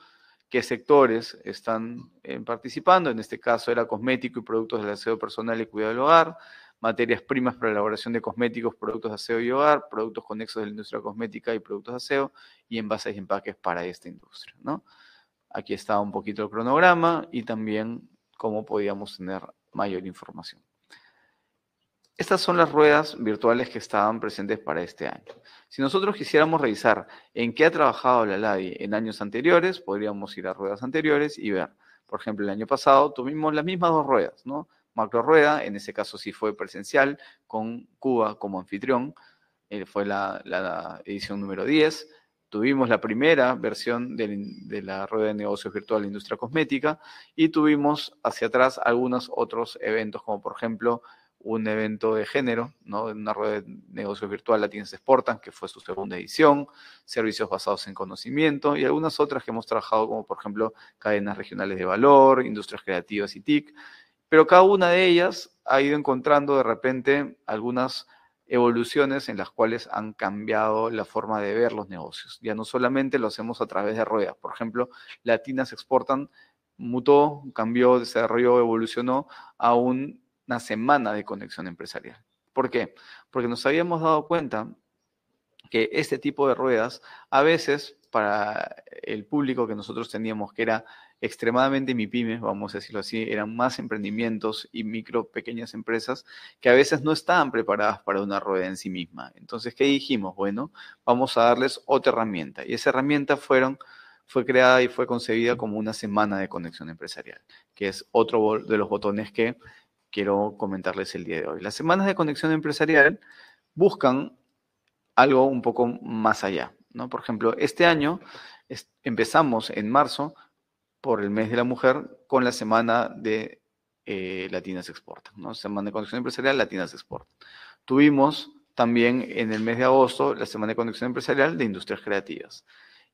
qué sectores están eh, participando, en este caso era cosmético y productos del aseo personal y cuidado del hogar, materias primas para la elaboración de cosméticos, productos de aseo y hogar, productos conexos de la industria cosmética y productos de aseo, y envases y empaques para esta industria. ¿no? Aquí está un poquito el cronograma y también cómo podíamos tener mayor información. Estas son las ruedas virtuales que estaban presentes para este año. Si nosotros quisiéramos revisar en qué ha trabajado la LADI en años anteriores, podríamos ir a ruedas anteriores y ver. Por ejemplo, el año pasado tuvimos las mismas dos ruedas, ¿no? Marco Rueda, en ese caso sí fue presencial, con Cuba como anfitrión, eh, fue la, edición número 10. Tuvimos la primera versión de la rueda de negocios virtual de la industria cosmética y tuvimos hacia atrás algunos otros eventos, como por ejemplo un evento de género, ¿no? una rueda de negocios virtual Latinas Exportan, que fue su segunda edición, servicios basados en conocimiento y algunas otras que hemos trabajado, como por ejemplo cadenas regionales de valor, industrias creativas y TIC, pero cada una de ellas ha ido encontrando de repente algunas evoluciones en las cuales han cambiado la forma de ver los negocios. Ya no solamente lo hacemos a través de ruedas. Por ejemplo, Latinas exportan mutó, cambió, desarrolló, evolucionó a una semana de conexión empresarial. ¿Por qué? Porque nos habíamos dado cuenta que este tipo de ruedas a veces para el público que nosotros teníamos, que era extremadamente MIPIMES, vamos a decirlo así, eran más emprendimientos y micro, pequeñas empresas que a veces no estaban preparadas para una rueda en sí misma. Entonces, ¿qué dijimos? Bueno, vamos a darles otra herramienta. Y esa herramienta fue creada y fue concebida como una semana de conexión empresarial, que es otro de los botones que quiero comentarles el día de hoy. Las semanas de conexión empresarial buscan algo un poco más allá. ¿no? Por ejemplo, este año empezamos en marzo por el mes de la mujer con la semana de eh, Latinas Exporta. ¿no? Semana de Conexión Empresarial, Latinas Exporta. Tuvimos también en el mes de agosto la Semana de Conexión Empresarial de Industrias Creativas.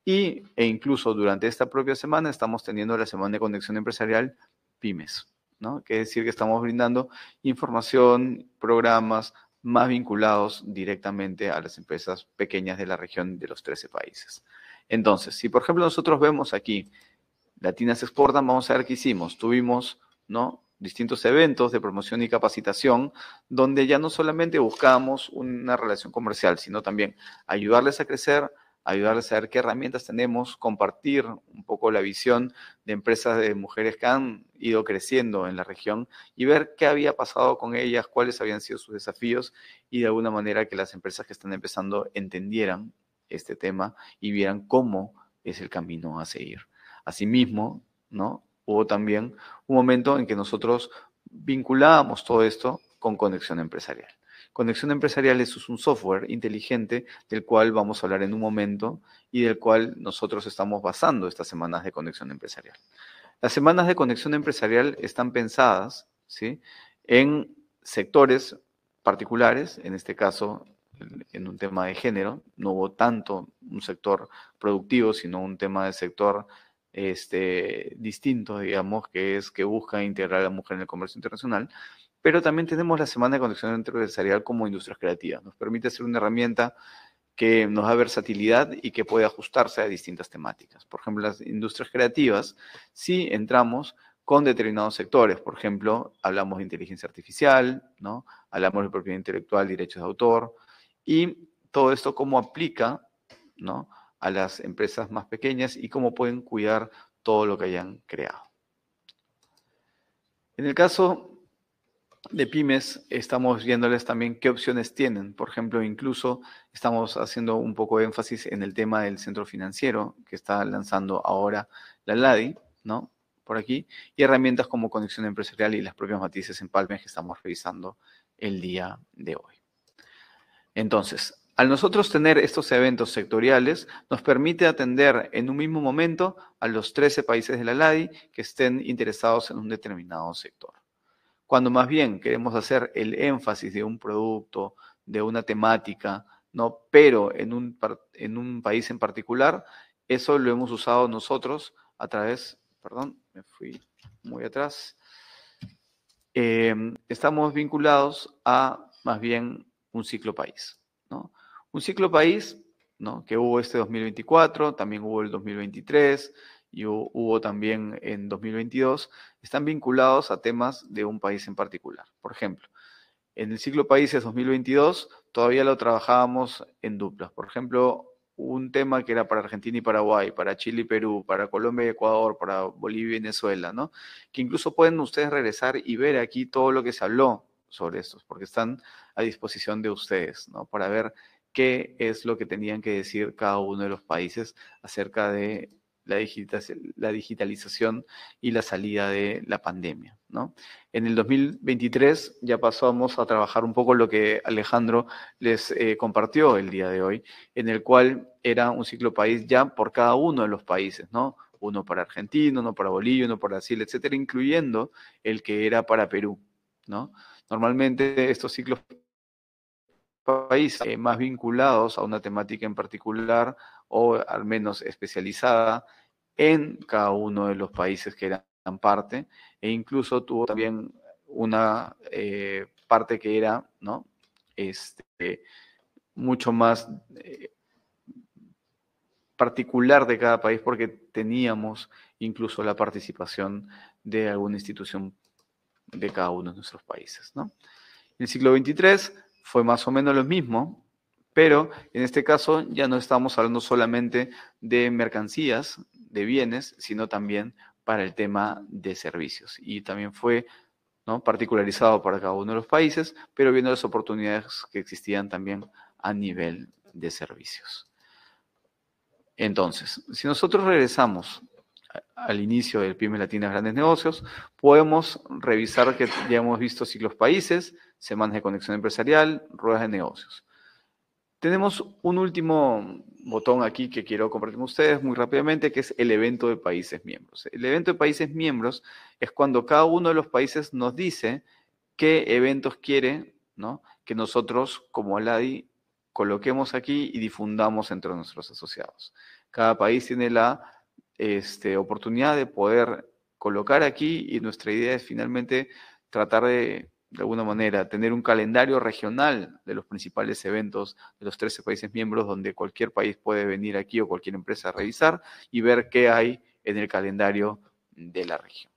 Y, e incluso durante esta propia semana estamos teniendo la Semana de Conexión Empresarial Pymes, ¿no? Que es decir que estamos brindando información, programas más vinculados directamente a las empresas pequeñas de la región de los 13 países. Entonces, si por ejemplo nosotros vemos aquí Latinas Exportan, vamos a ver qué hicimos. Tuvimos, ¿no? distintos eventos de promoción y capacitación, donde ya no solamente buscamos una relación comercial, sino también ayudarles a crecer, ayudarles a ver qué herramientas tenemos, compartir un poco la visión de empresas de mujeres que han ido creciendo en la región y ver qué había pasado con ellas, cuáles habían sido sus desafíos y de alguna manera que las empresas que están empezando entendieran este tema y vieran cómo es el camino a seguir. Asimismo, ¿no? Hubo también un momento en que nosotros vinculábamos todo esto con conexión empresarial. Conexión empresarial es un software inteligente del cual vamos a hablar en un momento y del cual nosotros estamos basando estas semanas de conexión empresarial. Las semanas de conexión empresarial están pensadas ¿sí? en sectores particulares, en este caso en un tema de género, no hubo tanto un sector productivo, sino un tema de sector este, distinto digamos, que es que busca integrar a la mujer en el comercio internacional, pero también tenemos la Semana de Conexión Empresarial como Industrias Creativas. Nos permite hacer una herramienta que nos da versatilidad y que puede ajustarse a distintas temáticas. Por ejemplo, las industrias creativas, si entramos con determinados sectores, por ejemplo, hablamos de inteligencia artificial, ¿no? hablamos de propiedad intelectual, derechos de autor, y todo esto cómo aplica ¿no? a las empresas más pequeñas y cómo pueden cuidar todo lo que hayan creado. En el caso de pymes, estamos viéndoles también qué opciones tienen. Por ejemplo, incluso estamos haciendo un poco de énfasis en el tema del centro financiero que está lanzando ahora la LADI, ¿no? Por aquí, y herramientas como conexión empresarial y las propias matices en Palmes que estamos revisando el día de hoy. Entonces, al nosotros tener estos eventos sectoriales, nos permite atender en un mismo momento a los 13 países de la LADI que estén interesados en un determinado sector. Cuando más bien queremos hacer el énfasis de un producto, de una temática, ¿no? pero en un, país en particular, eso lo hemos usado nosotros a través, perdón, me fui muy atrás, eh, estamos vinculados a más bien un ciclo país. Un ciclo país, ¿no? que hubo este 2024, también hubo el 2023 y hubo, también en 2022, están vinculados a temas de un país en particular. Por ejemplo, en el ciclo países 2022 todavía lo trabajábamos en duplas. Por ejemplo, un tema que era para Argentina y Paraguay, para Chile y Perú, para Colombia y Ecuador, para Bolivia y Venezuela, ¿no? Que incluso pueden ustedes regresar y ver aquí todo lo que se habló sobre estos, porque están a disposición de ustedes, ¿no? Para ver qué es lo que tenían que decir cada uno de los países acerca de la, digitalización y la salida de la pandemia. ¿no? En el 2023 ya pasamos a trabajar un poco lo que Alejandro les eh, compartió el día de hoy, en el cual era un ciclo país ya por cada uno de los países, ¿no? uno para Argentina, uno para Bolivia, uno para Brasil, etcétera, incluyendo el que era para Perú. ¿no? Normalmente estos ciclos países eh, más vinculados a una temática en particular o al menos especializada en cada uno de los países que eran parte e incluso tuvo también una eh, parte que era no este mucho más eh, particular de cada país porque teníamos incluso la participación de alguna institución de cada uno de nuestros países. En el siglo XXIII fue más o menos lo mismo, pero en este caso ya no estamos hablando solamente de mercancías, de bienes, sino también para el tema de servicios. Y también fue ¿no? particularizado para cada uno de los países, pero viendo las oportunidades que existían también a nivel de servicios. Entonces, si nosotros regresamos al inicio del PYME Latina Grandes Negocios, podemos revisar que ya hemos visto ciclos los países, semanas de conexión empresarial, ruedas de negocios. Tenemos un último botón aquí que quiero compartir con ustedes muy rápidamente, que es el evento de países miembros. El evento de países miembros es cuando cada uno de los países nos dice qué eventos quiere ¿no? que nosotros, como Aladi, coloquemos aquí y difundamos entre nuestros asociados. Cada país tiene la este, oportunidad de poder colocar aquí y nuestra idea es finalmente tratar de de alguna manera, tener un calendario regional de los principales eventos de los 13 países miembros, donde cualquier país puede venir aquí o cualquier empresa a revisar y ver qué hay en el calendario de la región.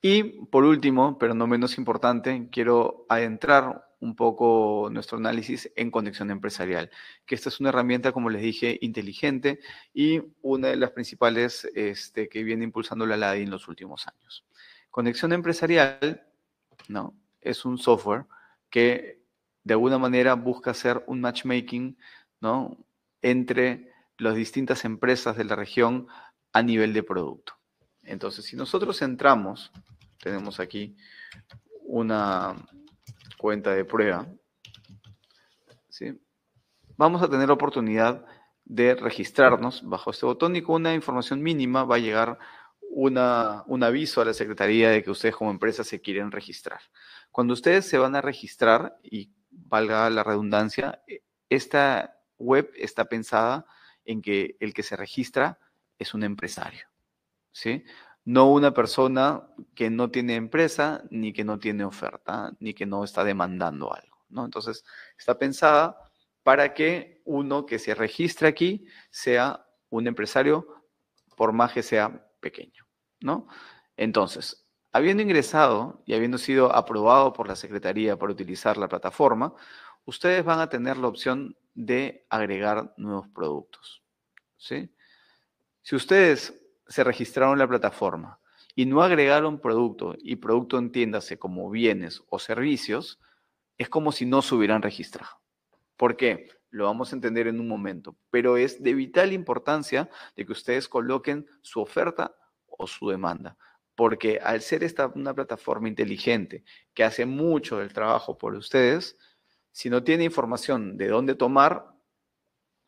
Y por último, pero no menos importante, quiero adentrar un poco nuestro análisis en conexión empresarial, que esta es una herramienta, como les dije, inteligente y una de las principales este, que viene impulsando la LADI en los últimos años. Conexión empresarial es un software que de alguna manera busca hacer un matchmaking, Entre las distintas empresas de la región a nivel de producto. Entonces, si nosotros entramos, tenemos aquí una cuenta de prueba, vamos a tener la oportunidad de registrarnos bajo este botón y con una información mínima va a llegar un aviso a la Secretaría de que ustedes como empresa se quieren registrar. Cuando ustedes se van a registrar, y valga la redundancia, e, esta web está pensada en que el que se registra es un empresario, ¿sí? No una persona que no tiene empresa, ni que no tiene oferta, ni que no está demandando algo, ¿no? Entonces, está pensada para que uno que se registre aquí sea un empresario, por más que sea pequeño, ¿no? Entonces, habiendo ingresado y habiendo sido aprobado por la Secretaría para utilizar la plataforma, ustedes van a tener la opción de agregar nuevos productos, ¿sí? Si ustedes se registraron en la plataforma y no agregaron producto y producto entiéndase como bienes o servicios, es como si no se hubieran registrado. ¿Por qué? lo vamos a entender en un momento, pero es de vital importancia de que ustedes coloquen su oferta o su demanda, porque al ser esta una plataforma inteligente que hace mucho del trabajo por ustedes, si no tiene información de dónde tomar,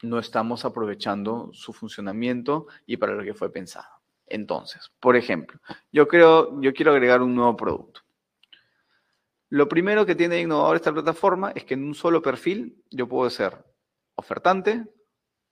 no estamos aprovechando su funcionamiento y para lo que fue pensado. Entonces, por ejemplo, yo creo, yo quiero agregar un nuevo producto. Lo primero que tiene innovador esta plataforma es que en un solo perfil yo puedo ser ofertante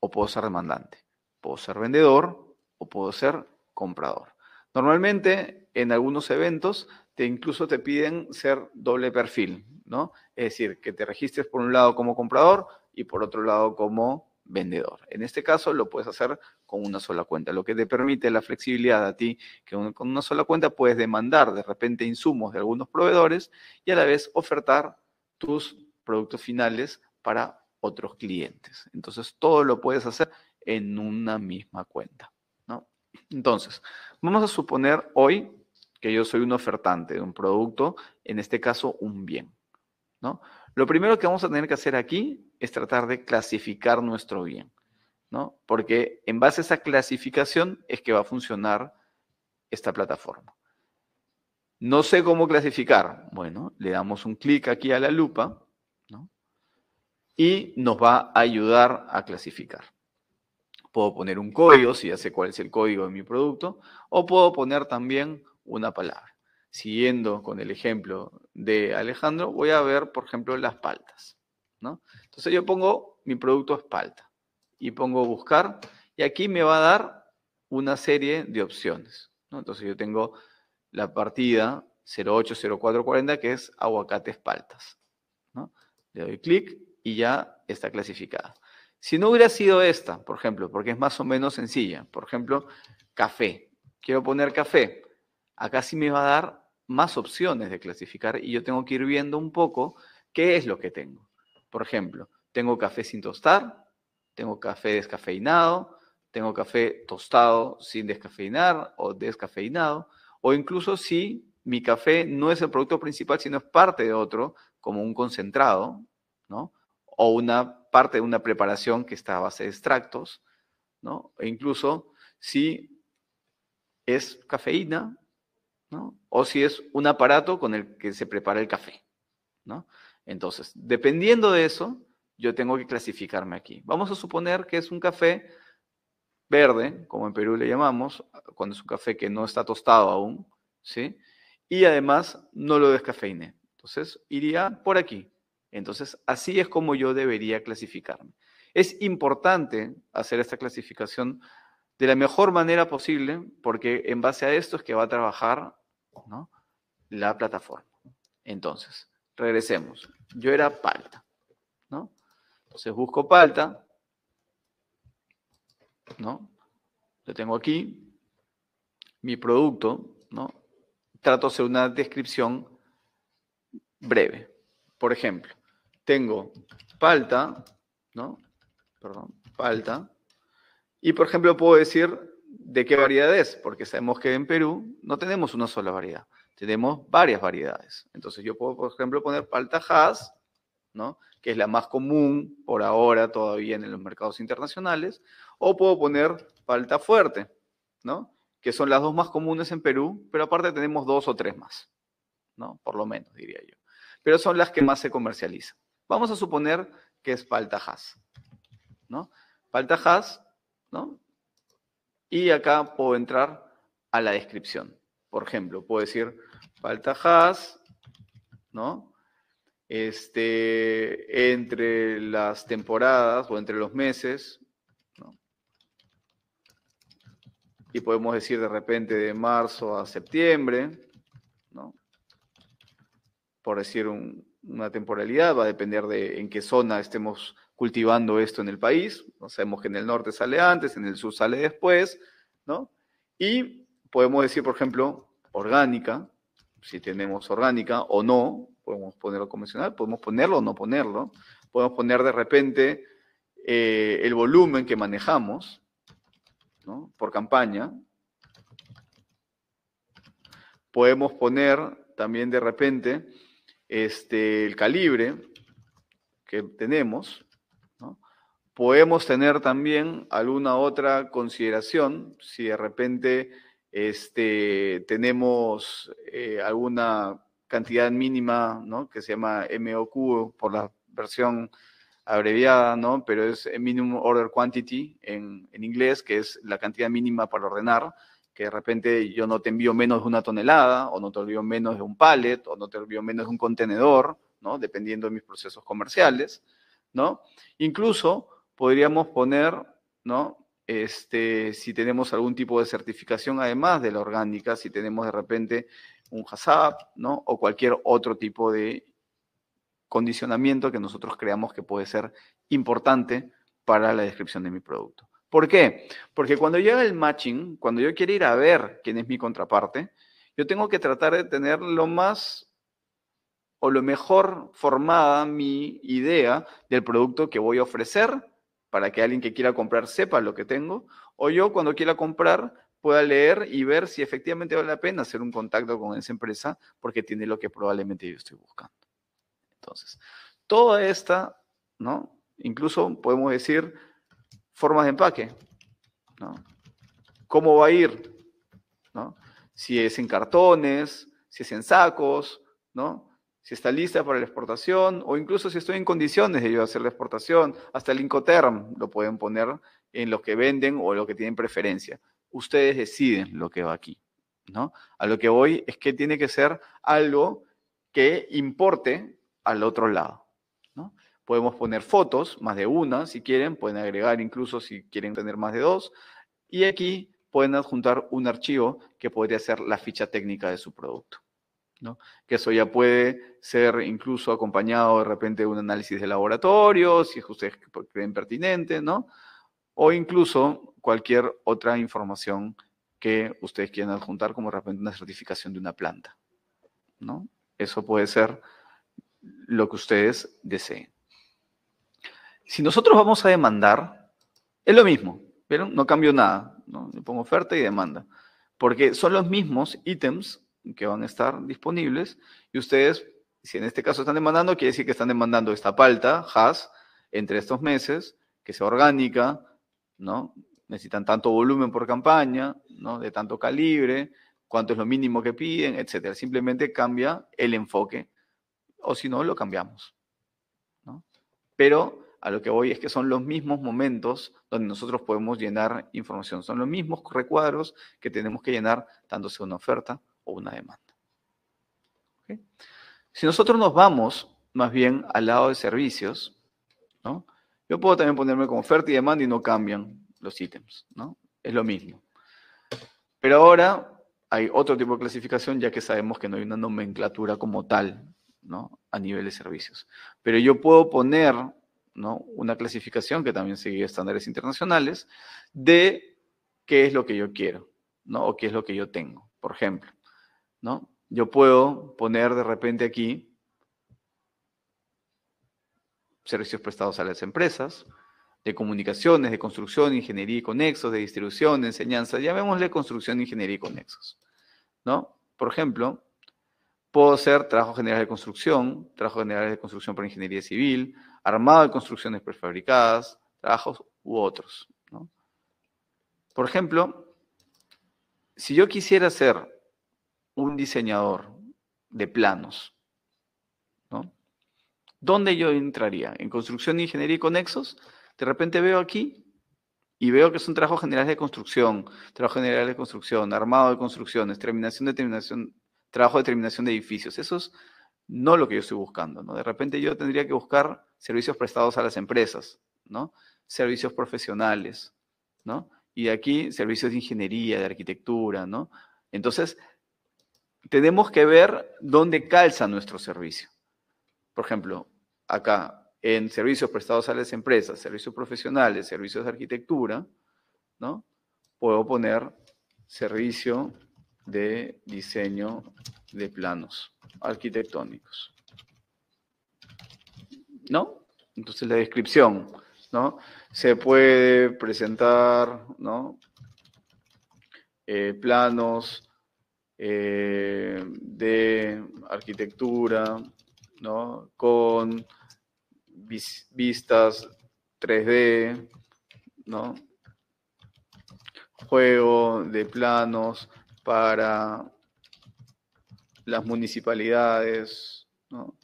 o puedo ser demandante, puedo ser vendedor o puedo ser comprador. Normalmente en algunos eventos te incluso te piden ser doble perfil, ¿no? Es decir, que te registres por un lado como comprador y por otro lado como vendedor. En este caso lo puedes hacer con una sola cuenta, lo que te permite la flexibilidad a ti, que con una sola cuenta puedes demandar de repente insumos de algunos proveedores y a la vez ofertar tus productos finales para otros clientes. Entonces, todo lo puedes hacer en una misma cuenta. ¿no? Entonces, vamos a suponer hoy que yo soy un ofertante de un producto, en este caso un bien. ¿no? Lo primero que vamos a tener que hacer aquí es tratar de clasificar nuestro bien, ¿no? porque en base a esa clasificación es que va a funcionar esta plataforma. No sé cómo clasificar. Bueno, le damos un clic aquí a la lupa y nos va a ayudar a clasificar. Puedo poner un código, si ya sé cuál es el código de mi producto, o puedo poner también una palabra. Siguiendo con el ejemplo de Alejandro, voy a ver, por ejemplo, las paltas. ¿no? Entonces yo pongo mi producto espalda y pongo buscar y aquí me va a dar una serie de opciones. Entonces yo tengo la partida 080440 que es aguacate espaltas Le doy clic y ya está clasificada. Si no hubiera sido esta, por ejemplo, porque es más o menos sencilla, por ejemplo, café. Quiero poner café. Acá sí me va a dar más opciones de clasificar y yo tengo que ir viendo un poco qué es lo que tengo. Por ejemplo, tengo café sin tostar, tengo café descafeinado, tengo café tostado sin descafeinar o descafeinado, o incluso si mi café no es el producto principal, sino es parte de otro, como un concentrado, ¿no? o una parte de una preparación que está a base de extractos, ¿no? E incluso si es cafeína, ¿no? O si es un aparato con el que se prepara el café, ¿no? Entonces, dependiendo de eso, yo tengo que clasificarme aquí. Vamos a suponer que es un café verde, como en Perú le llamamos, cuando es un café que no está tostado aún, ¿sí? Y además no lo descafeiné. Entonces, iría por aquí, entonces, así es como yo debería clasificarme. Es importante hacer esta clasificación de la mejor manera posible, porque en base a esto es que va a trabajar la plataforma. Entonces, regresemos. Yo era palta, ¿no? Entonces busco palta, ¿no? tengo aquí mi producto, ¿no? Trato de hacer una descripción breve. Por ejemplo, tengo palta, ¿no? Perdón, palta. Y por ejemplo puedo decir de qué variedad es, porque sabemos que en Perú no tenemos una sola variedad, tenemos varias variedades. Entonces yo puedo, por ejemplo, poner palta has, ¿no? que es la más común por ahora todavía en los mercados internacionales, o puedo poner palta fuerte, ¿no? que son las dos más comunes en Perú, pero aparte tenemos dos o tres más, ¿no? por lo menos diría yo. Pero son las que más se comercializan. Vamos a suponer que es falta ¿no? Paltajas, ¿no? Y acá puedo entrar a la descripción. Por ejemplo, puedo decir falta ¿no? Este, entre las temporadas o entre los meses, ¿no? Y podemos decir de repente de marzo a septiembre, ¿no? Por decir un, una temporalidad, va a depender de en qué zona estemos cultivando esto en el país. Sabemos que en el norte sale antes, en el sur sale después, ¿no? Y podemos decir, por ejemplo, orgánica, si tenemos orgánica o no, podemos ponerlo convencional, podemos ponerlo o no ponerlo, podemos poner de repente eh, el volumen que manejamos ¿no? por campaña, podemos poner también de repente este, el calibre que tenemos, podemos tener también alguna otra consideración si de repente este, tenemos eh, alguna cantidad mínima, ¿no? Que se llama MOQ por la versión abreviada, ¿no? Pero es Minimum Order Quantity en, inglés, que es la cantidad mínima para ordenar que de repente yo no te envío menos de una tonelada, o no te envío menos de un pallet, o no te envío menos de un contenedor, ¿no? Dependiendo de mis procesos comerciales, ¿no? Incluso podríamos poner, ¿no? Este, si tenemos algún tipo de certificación además de la orgánica, si tenemos de repente un HACCP, ¿no? O cualquier otro tipo de condicionamiento que nosotros creamos que puede ser importante para la descripción de mi producto. ¿Por qué? Porque cuando llega el matching, cuando yo quiero ir a ver quién es mi contraparte, yo tengo que tratar de tener lo más o lo mejor formada mi idea del producto que voy a ofrecer para que alguien que quiera comprar sepa lo que tengo, o yo cuando quiera comprar pueda leer y ver si efectivamente vale la pena hacer un contacto con esa empresa porque tiene lo que probablemente yo estoy buscando. Entonces, toda esta, ¿no? Incluso podemos decir formas de empaque. ¿Cómo va a ir? Si es en cartones, si es en sacos, ¿no? si está lista para la exportación o incluso si estoy en condiciones de yo hacer la exportación, hasta el Incoterm lo pueden poner en lo que venden o lo que tienen preferencia. Ustedes deciden lo que va aquí, ¿no? A lo que voy es que tiene que ser algo que importe al otro lado. Podemos poner fotos, más de una si quieren, pueden agregar incluso si quieren tener más de dos. Y aquí pueden adjuntar un archivo que podría ser la ficha técnica de su producto. ¿no? Que eso ya puede ser incluso acompañado de repente de un análisis de laboratorio, si ustedes creen pertinente, ¿no? O incluso cualquier otra información que ustedes quieran adjuntar, como de repente una certificación de una planta, ¿no? Eso puede ser lo que ustedes deseen. Si nosotros vamos a demandar, es lo mismo, pero no cambio nada. ¿no? pongo oferta y demanda. Porque son los mismos ítems que van a estar disponibles y ustedes, si en este caso están demandando, quiere decir que están demandando esta palta, has, entre estos meses, que sea orgánica, ¿no? Necesitan tanto volumen por campaña, ¿no? De tanto calibre, cuánto es lo mínimo que piden, etcétera. Simplemente cambia el enfoque o si no, lo cambiamos. ¿no? Pero a lo que voy es que son los mismos momentos donde nosotros podemos llenar información. Son los mismos recuadros que tenemos que llenar, dándose una oferta o una demanda. Si nosotros nos vamos más bien al lado de servicios, ¿no? Yo puedo también ponerme con oferta y demanda y no cambian los ítems, ¿no? Es lo mismo. Pero ahora hay otro tipo de clasificación ya que sabemos que no hay una nomenclatura como tal, ¿no? A nivel de servicios. Pero yo puedo poner una clasificación que también sigue estándares internacionales de qué es lo que yo quiero o qué es lo que yo tengo. Por ejemplo, yo puedo poner de repente aquí servicios prestados a las empresas, de comunicaciones, de construcción, ingeniería y conexos, de distribución, de enseñanza, llamémosle construcción, ingeniería y conexos, ¿no? Por ejemplo, puedo hacer trabajo general de construcción, trabajo general de construcción por ingeniería civil, armado de construcciones prefabricadas, trabajos u otros. Por ejemplo, si yo quisiera ser un diseñador de planos, ¿no? ¿dónde yo entraría? ¿En construcción, e ingeniería y conexos? De repente veo aquí y veo que son trabajos generales de construcción, trabajo general de construcción, armado de construcciones, terminación de terminación, trabajo de terminación de edificios. Esos no lo que yo estoy buscando, ¿no? De repente yo tendría que buscar servicios prestados a las empresas, ¿no? Servicios profesionales, ¿no? Y aquí servicios de ingeniería, de arquitectura, ¿no? Entonces, tenemos que ver dónde calza nuestro servicio. Por ejemplo, acá, en servicios prestados a las empresas, servicios profesionales, servicios de arquitectura, ¿no? Puedo poner servicio de diseño de planos arquitectónicos. ¿No? Entonces la descripción, ¿no? Se puede presentar, ¿no? Eh, planos eh, de arquitectura, ¿no? Con vistas 3D, ¿no? Juego de planos, para las municipalidades, ¿no?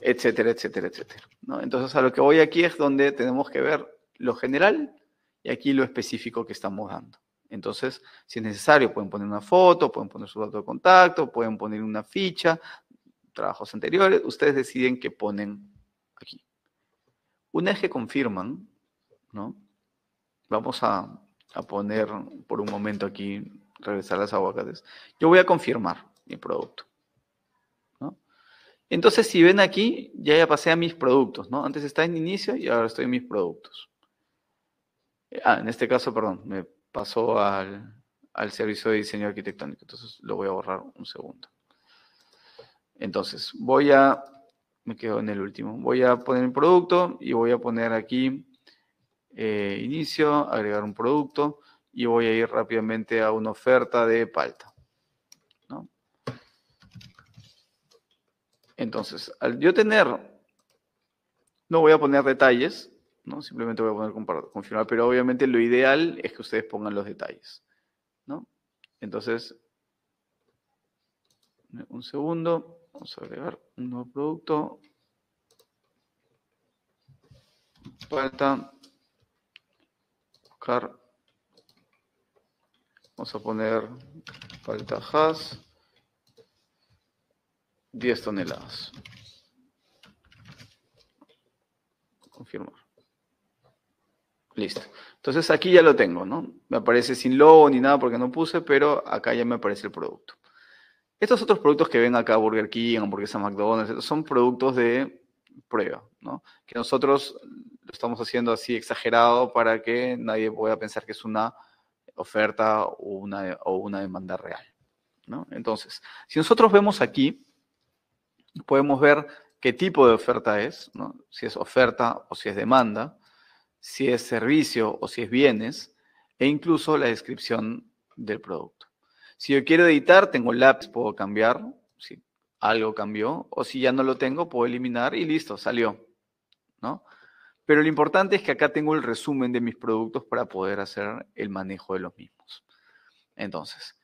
etcétera, etcétera, etcétera. ¿no? Entonces, a lo que voy aquí es donde tenemos que ver lo general y aquí lo específico que estamos dando. Entonces, si es necesario, pueden poner una foto, pueden poner su dato de contacto, pueden poner una ficha, trabajos anteriores, ustedes deciden qué ponen aquí. Una vez que confirman, ¿no? Vamos a a poner por un momento aquí, regresar las aguacates. Yo voy a confirmar mi producto. Entonces, si ven aquí, ya, ya pasé a mis productos, ¿no? Antes estaba en inicio y ahora estoy en mis productos. Ah, en este caso, perdón, me pasó al, al servicio de diseño arquitectónico. Entonces, lo voy a borrar un segundo. Entonces, voy a, me quedo en el último, voy a poner mi producto y voy a poner aquí eh, inicio, agregar un producto y voy a ir rápidamente a una oferta de palta. ¿no? Entonces, al yo tener, no voy a poner detalles, ¿no? simplemente voy a poner confirmar, pero obviamente lo ideal es que ustedes pongan los detalles. ¿no? Entonces, un segundo, vamos a agregar un nuevo producto. Palta vamos a poner faltajas, 10 toneladas. Confirmar. Listo. Entonces aquí ya lo tengo, ¿no? Me aparece sin logo ni nada porque no puse, pero acá ya me aparece el producto. Estos otros productos que ven acá, Burger King, hamburguesa McDonald's, son productos de prueba, ¿no? Que nosotros lo estamos haciendo así exagerado para que nadie pueda pensar que es una oferta o una, o una demanda real. ¿no? Entonces, si nosotros vemos aquí, podemos ver qué tipo de oferta es, ¿no? si es oferta o si es demanda, si es servicio o si es bienes, e incluso la descripción del producto. Si yo quiero editar, tengo lápiz, puedo cambiar, si algo cambió, o si ya no lo tengo, puedo eliminar y listo, salió. ¿no? Pero lo importante es que acá tengo el resumen de mis productos para poder hacer el manejo de los mismos. Entonces,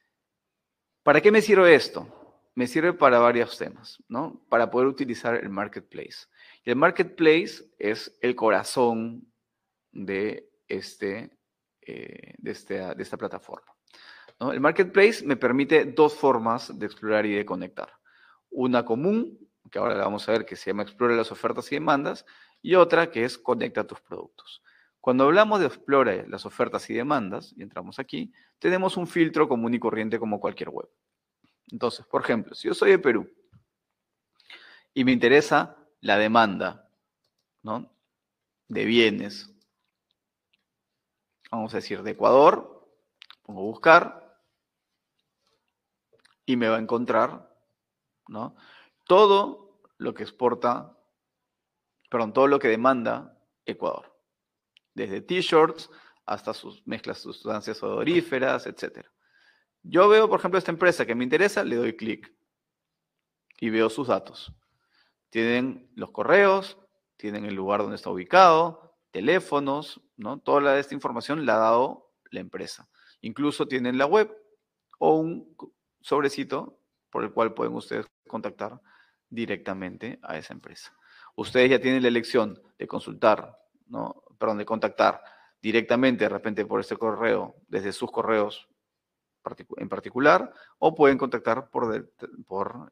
¿para qué me sirve esto? Me sirve para varios temas, ¿no? Para poder utilizar el marketplace. el marketplace es el corazón de, este, eh, de, este, de esta plataforma. El marketplace me permite dos formas de explorar y de conectar. Una común, que ahora la vamos a ver, que se llama Explore las ofertas y demandas, y otra que es conecta tus productos. Cuando hablamos de explora las ofertas y demandas, y entramos aquí, tenemos un filtro común y corriente como cualquier web. Entonces, por ejemplo, si yo soy de Perú y me interesa la demanda ¿no? de bienes, vamos a decir de Ecuador, pongo buscar y me va a encontrar ¿no? todo lo que exporta perdón, todo lo que demanda Ecuador. Desde t-shirts hasta sus mezclas sustancias odoríferas, etc. Yo veo, por ejemplo, esta empresa que me interesa, le doy clic y veo sus datos. Tienen los correos, tienen el lugar donde está ubicado, teléfonos, ¿no? Toda esta información la ha dado la empresa. Incluso tienen la web o un sobrecito por el cual pueden ustedes contactar directamente a esa empresa ustedes ya tienen la elección de consultar, ¿no? perdón, de contactar directamente de repente por este correo, desde sus correos en particular, o pueden contactar por,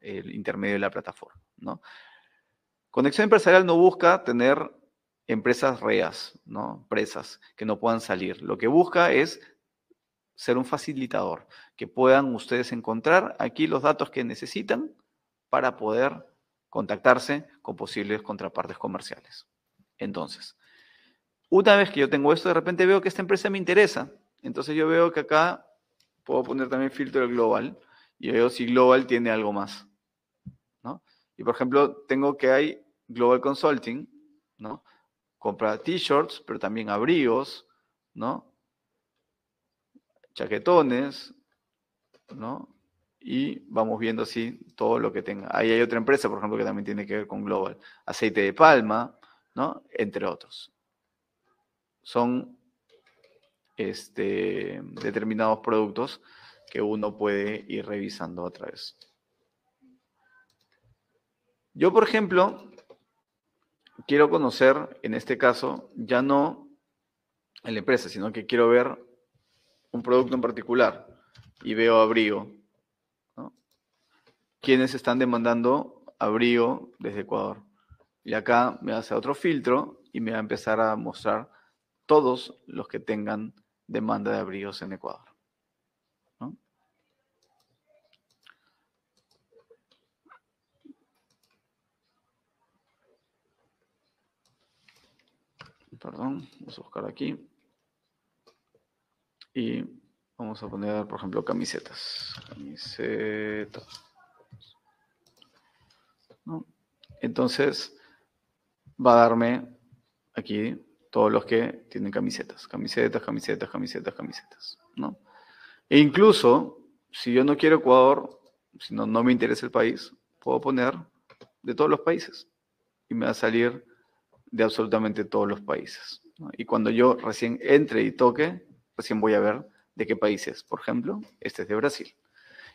el intermedio de la plataforma. ¿no? Conexión empresarial no busca tener empresas reas, ¿no? presas, que no puedan salir. Lo que busca es ser un facilitador, que puedan ustedes encontrar aquí los datos que necesitan para poder contactarse con posibles contrapartes comerciales. Entonces, una vez que yo tengo esto, de repente veo que esta empresa me interesa. Entonces yo veo que acá puedo poner también filtro global y veo si global tiene algo más. ¿no? Y por ejemplo, tengo que hay global consulting, ¿no? compra t-shirts, pero también abrigos, ¿no? chaquetones, ¿no? y vamos viendo así todo lo que tenga. Ahí hay otra empresa, por ejemplo, que también tiene que ver con Global, aceite de palma, ¿no? Entre otros. Son este, determinados productos que uno puede ir revisando a través. Yo, por ejemplo, quiero conocer, en este caso, ya no en la empresa, sino que quiero ver un producto en particular y veo abrigo quienes están demandando abrigo desde Ecuador. Y acá me hace otro filtro y me va a empezar a mostrar todos los que tengan demanda de abrigos en Ecuador. Perdón, vamos a buscar aquí. Y vamos a poner, por ejemplo, camisetas. Camisetas. Entonces, va a darme aquí todos los que tienen camisetas, camisetas, camisetas, camisetas, camisetas, ¿no? E incluso, si yo no quiero Ecuador, si no, no me interesa el país, puedo poner de todos los países y me va a salir de absolutamente todos los países. Y cuando yo recién entre y toque, recién voy a ver de qué países. Por ejemplo, este es de Brasil.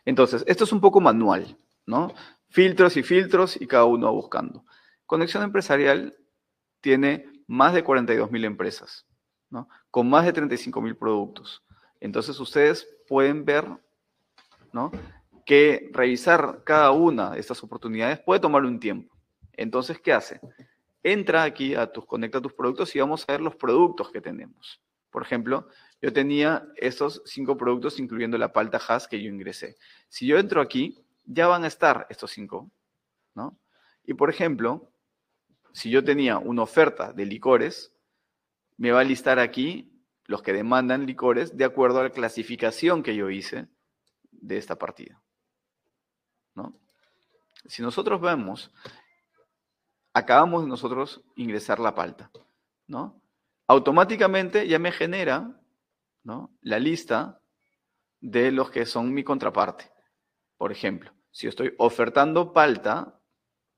Entonces, esto es un poco manual, ¿no? filtros y filtros y cada uno va buscando. Conexión Empresarial tiene más de 42.000 empresas, ¿no? con más de 35.000 productos. Entonces ustedes pueden ver ¿no? que revisar cada una de estas oportunidades puede tomar un tiempo. Entonces, ¿qué hace? Entra aquí a tus, conecta tus productos y vamos a ver los productos que tenemos. Por ejemplo, yo tenía estos cinco productos, incluyendo la palta Has que yo ingresé. Si yo entro aquí, ya van a estar estos cinco, ¿no? Y por ejemplo, si yo tenía una oferta de licores, me va a listar aquí los que demandan licores de acuerdo a la clasificación que yo hice de esta partida. ¿no? Si nosotros vemos, acabamos de nosotros ingresar la palta, ¿no? Automáticamente ya me genera ¿no? la lista de los que son mi contraparte, por ejemplo. Si estoy ofertando palta,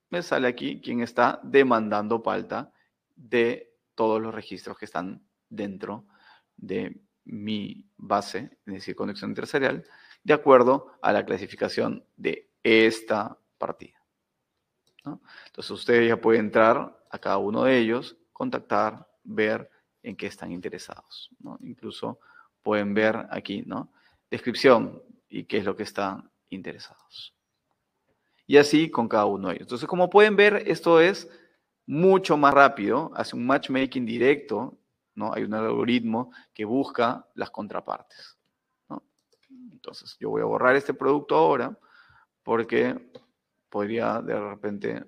me sale aquí quien está demandando palta de todos los registros que están dentro de mi base, es decir, conexión interserial, de acuerdo a la clasificación de esta partida. Entonces ustedes ya pueden entrar a cada uno de ellos, contactar, ver en qué están interesados. Incluso pueden ver aquí, ¿no? Descripción y qué es lo que están interesados y así con cada uno de ellos. Entonces, como pueden ver, esto es mucho más rápido, hace un matchmaking directo, ¿no? Hay un algoritmo que busca las contrapartes, Entonces, yo voy a borrar este producto ahora porque podría de repente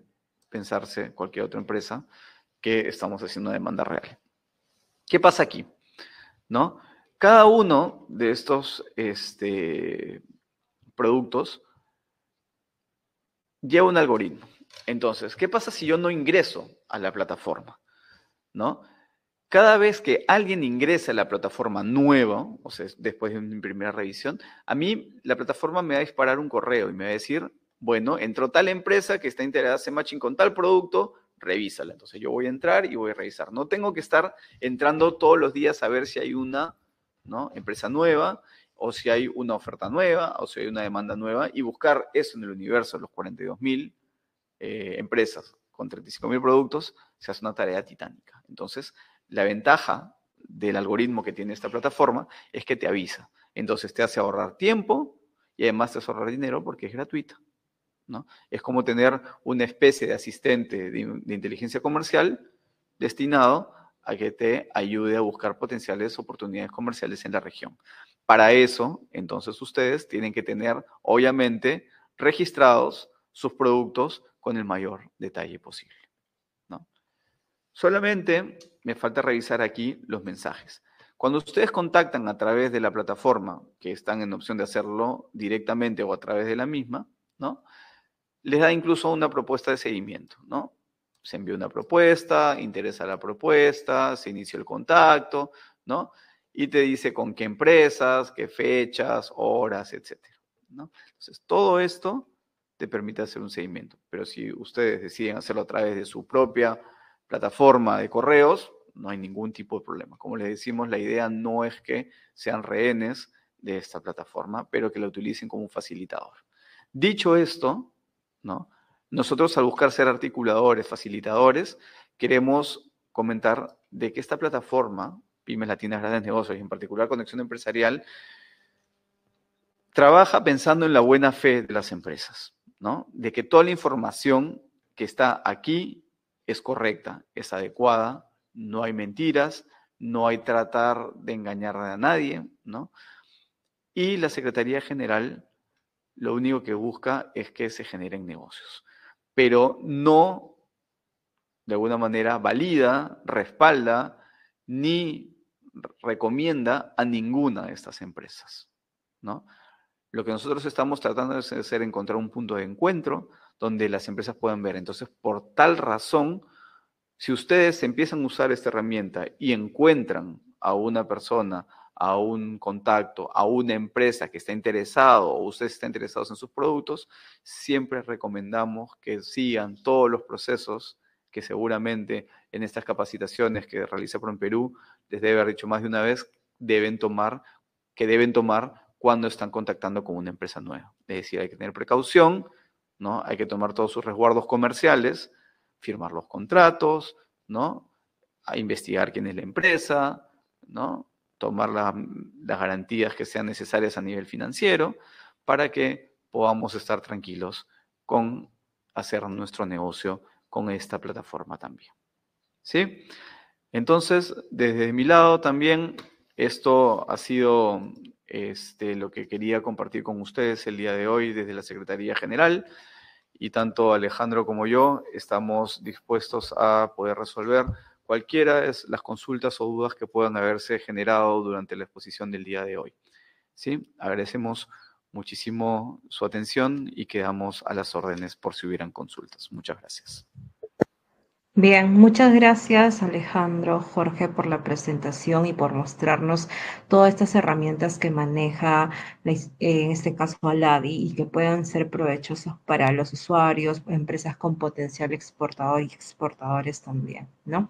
pensarse cualquier otra empresa que estamos haciendo una demanda real. ¿Qué pasa aquí? ¿No? Cada uno de estos este, productos lleva un algoritmo. Entonces, ¿qué pasa si yo no ingreso a la plataforma? ¿No? Cada vez que alguien ingresa a la plataforma nueva, o sea, después de mi primera revisión, a mí la plataforma me va a disparar un correo y me va a decir, bueno, entró tal empresa que está integrada en matching con tal producto, revísala. Entonces yo voy a entrar y voy a revisar. No tengo que estar entrando todos los días a ver si hay una empresa nueva o si hay una oferta nueva, o si hay una demanda nueva, y buscar eso en el universo, de los 42.000 eh, empresas con 35.000 productos, se hace una tarea titánica. Entonces, la ventaja del algoritmo que tiene esta plataforma es que te avisa. Entonces, te hace ahorrar tiempo y además te hace ahorrar dinero porque es gratuita. ¿no? Es como tener una especie de asistente de, de inteligencia comercial destinado a que te ayude a buscar potenciales oportunidades comerciales en la región. Para eso, entonces ustedes tienen que tener, obviamente, registrados sus productos con el mayor detalle posible. ¿no? Solamente me falta revisar aquí los mensajes. Cuando ustedes contactan a través de la plataforma, que están en opción de hacerlo directamente o a través de la misma, ¿no? les da incluso una propuesta de seguimiento. ¿no? Se envía una propuesta, interesa la propuesta, se inicia el contacto, ¿no? y te dice con qué empresas, qué fechas, horas, etc. Entonces, todo esto te permite hacer un seguimiento. Pero si ustedes deciden hacerlo a través de su propia plataforma de correos, no hay ningún tipo de problema. Como les decimos, la idea no es que sean rehenes de esta plataforma, pero que la utilicen como un facilitador. Dicho esto, ¿no? nosotros al buscar ser articuladores, facilitadores, queremos comentar de que esta plataforma pymes latinas, grandes negocios y en particular Conexión Empresarial, trabaja pensando en la buena fe de las empresas, ¿no? De que toda la información que está aquí es correcta, es adecuada, no hay mentiras, no hay tratar de engañar a nadie, ¿no? Y la Secretaría General lo único que busca es que se generen negocios, pero no de alguna manera valida, respalda ni recomienda a ninguna de estas empresas, ¿no? Lo que nosotros estamos tratando de encontrar un punto de encuentro donde las empresas puedan ver. Entonces, por tal razón, si ustedes empiezan a usar esta herramienta y encuentran a una persona, a un contacto, a una empresa que está interesado o ustedes están interesados en sus productos, siempre recomendamos que sigan todos los procesos que seguramente en estas capacitaciones que realiza Perú, les debe haber dicho más de una vez, deben tomar, que deben tomar cuando están contactando con una empresa nueva. Es decir, hay que tener precaución, ¿no? Hay que tomar todos sus resguardos comerciales, firmar los contratos, ¿no? investigar quién es la empresa, ¿no? Tomar las garantías que sean necesarias a nivel financiero para que podamos estar tranquilos con hacer nuestro negocio con esta plataforma también. ¿Sí? Entonces, desde mi lado también, esto ha sido este, lo que quería compartir con ustedes el día de hoy desde la Secretaría General y tanto Alejandro como yo estamos dispuestos a poder resolver cualquiera de las consultas o dudas que puedan haberse generado durante la exposición del día de hoy. ¿Sí? Agradecemos muchísimo su atención y quedamos a las órdenes por si hubieran consultas. Muchas gracias. Bien, muchas gracias Alejandro, Jorge, por la presentación y por mostrarnos todas estas herramientas que maneja, eh, en este caso Aladi, y que puedan ser provechosas para los usuarios, empresas con potencial exportador y exportadores también, ¿no?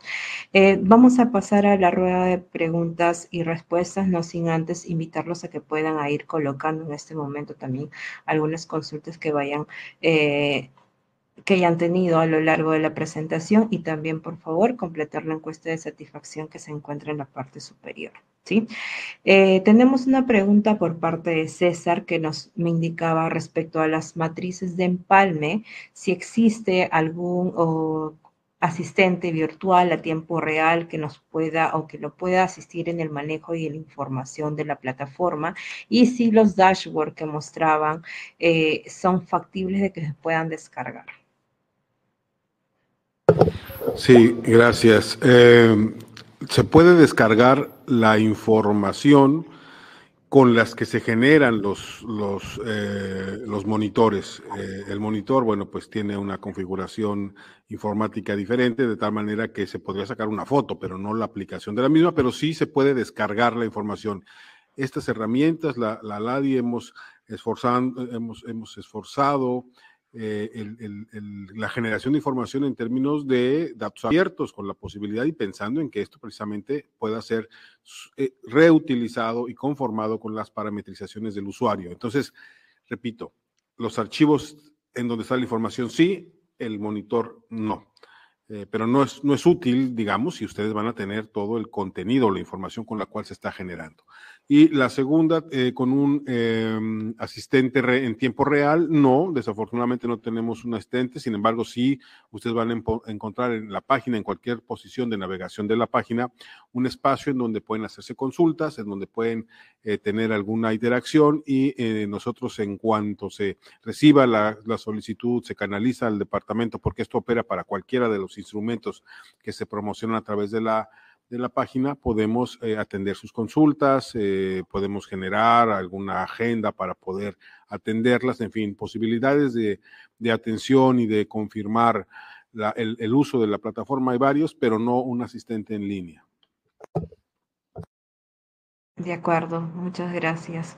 Eh, vamos a pasar a la rueda de preguntas y respuestas, no sin antes invitarlos a que puedan ir colocando en este momento también algunas consultas que vayan eh, que hayan tenido a lo largo de la presentación y también, por favor, completar la encuesta de satisfacción que se encuentra en la parte superior. ¿sí? Eh, tenemos una pregunta por parte de César que nos me indicaba respecto a las matrices de empalme, si existe algún asistente virtual a tiempo real que nos pueda o que lo pueda asistir en el manejo y la información de la plataforma y si los dashboards que mostraban eh, son factibles de que se puedan descargar. Sí, gracias. Em, se puede descargar la información con las que se generan los, los, eh, los monitores. Eh, el monitor, bueno, pues tiene una configuración informática diferente, de tal manera que se podría sacar una foto, pero no la aplicación de la misma, pero sí se puede descargar la información. Estas herramientas, la, la LADI hemos, esforzado, hemos, hemos esforzado eh, la generación de información en términos de datos abiertos, con la posibilidad y pensando en que esto precisamente pueda ser eh, reutilizado y conformado con las parametrizaciones del usuario. Entonces, repito, los archivos en donde está la información sí, el monitor no. Eh, pero no es, no es útil, digamos, si ustedes van a tener todo el contenido, la información con la cual se está generando. Y la segunda, eh, con un em, asistente en tiempo real, no, desafortunadamente no tenemos un asistente, sin embargo, sí, ustedes van a encontrar en la página, en cualquier posición de navegación de la página, un espacio en donde pueden hacerse consultas, en donde pueden eh, tener alguna interacción y eh, nosotros en cuanto se reciba la solicitud, se canaliza al departamento, porque esto opera para cualquiera de los instrumentos que se promocionan a través de la de la página podemos eh, atender sus consultas, eh, podemos generar alguna agenda para poder atenderlas, en fin, posibilidades de, atención y de confirmar el uso de la plataforma hay varios, pero no un asistente en línea. De acuerdo, muchas gracias.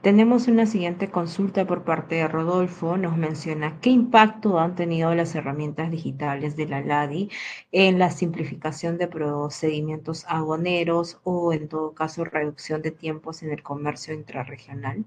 Tenemos una siguiente consulta por parte de Rodolfo. Nos menciona qué impacto han tenido las herramientas digitales de la LADI en la simplificación de procedimientos agoneros o, en todo caso, reducción de tiempos en el comercio intrarregional.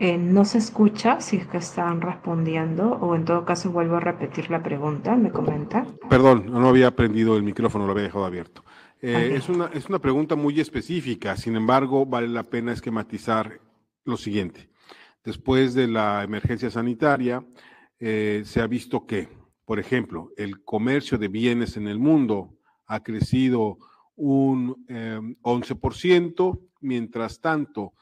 Eh, no se escucha si es que están respondiendo o en todo caso vuelvo a repetir la pregunta, me comenta. Perdón, no había prendido el micrófono, lo había dejado abierto. Eh, es, una, es una pregunta muy específica, sin embargo, vale la pena esquematizar lo siguiente. Después de la emergencia sanitaria, eh, se ha visto que, por ejemplo, el comercio de bienes en el mundo ha crecido un 11%, mientras tanto,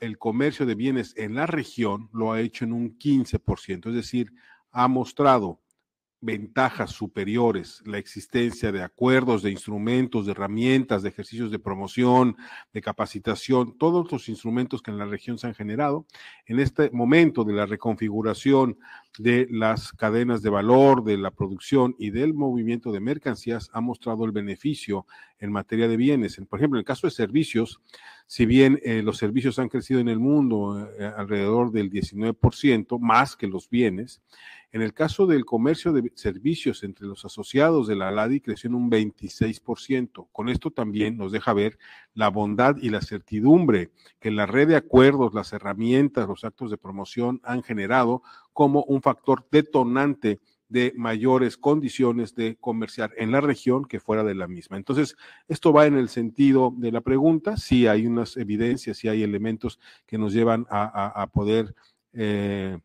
el comercio de bienes en la región lo ha hecho en un 15%, es decir, ha mostrado ventajas superiores, la existencia de acuerdos, de instrumentos, de herramientas, de ejercicios de promoción, de capacitación, todos los instrumentos que en la región se han generado. En este momento de la reconfiguración de las cadenas de valor, de la producción y del movimiento de mercancías, ha mostrado el beneficio en materia de bienes. Por ejemplo, en el caso de servicios, si bien eh, los servicios han crecido en el mundo eh, alrededor del 19%, más que los bienes, en el caso del comercio de servicios entre los asociados de la LADI creció en un 26%. Con esto también nos deja ver la bondad y la certidumbre que la red de acuerdos, las herramientas, los actos de promoción han generado como un factor detonante de mayores condiciones de comerciar en la región que fuera de la misma. Entonces, esto va en el sentido de la pregunta, si hay unas evidencias, si hay elementos que nos llevan a, poder eh,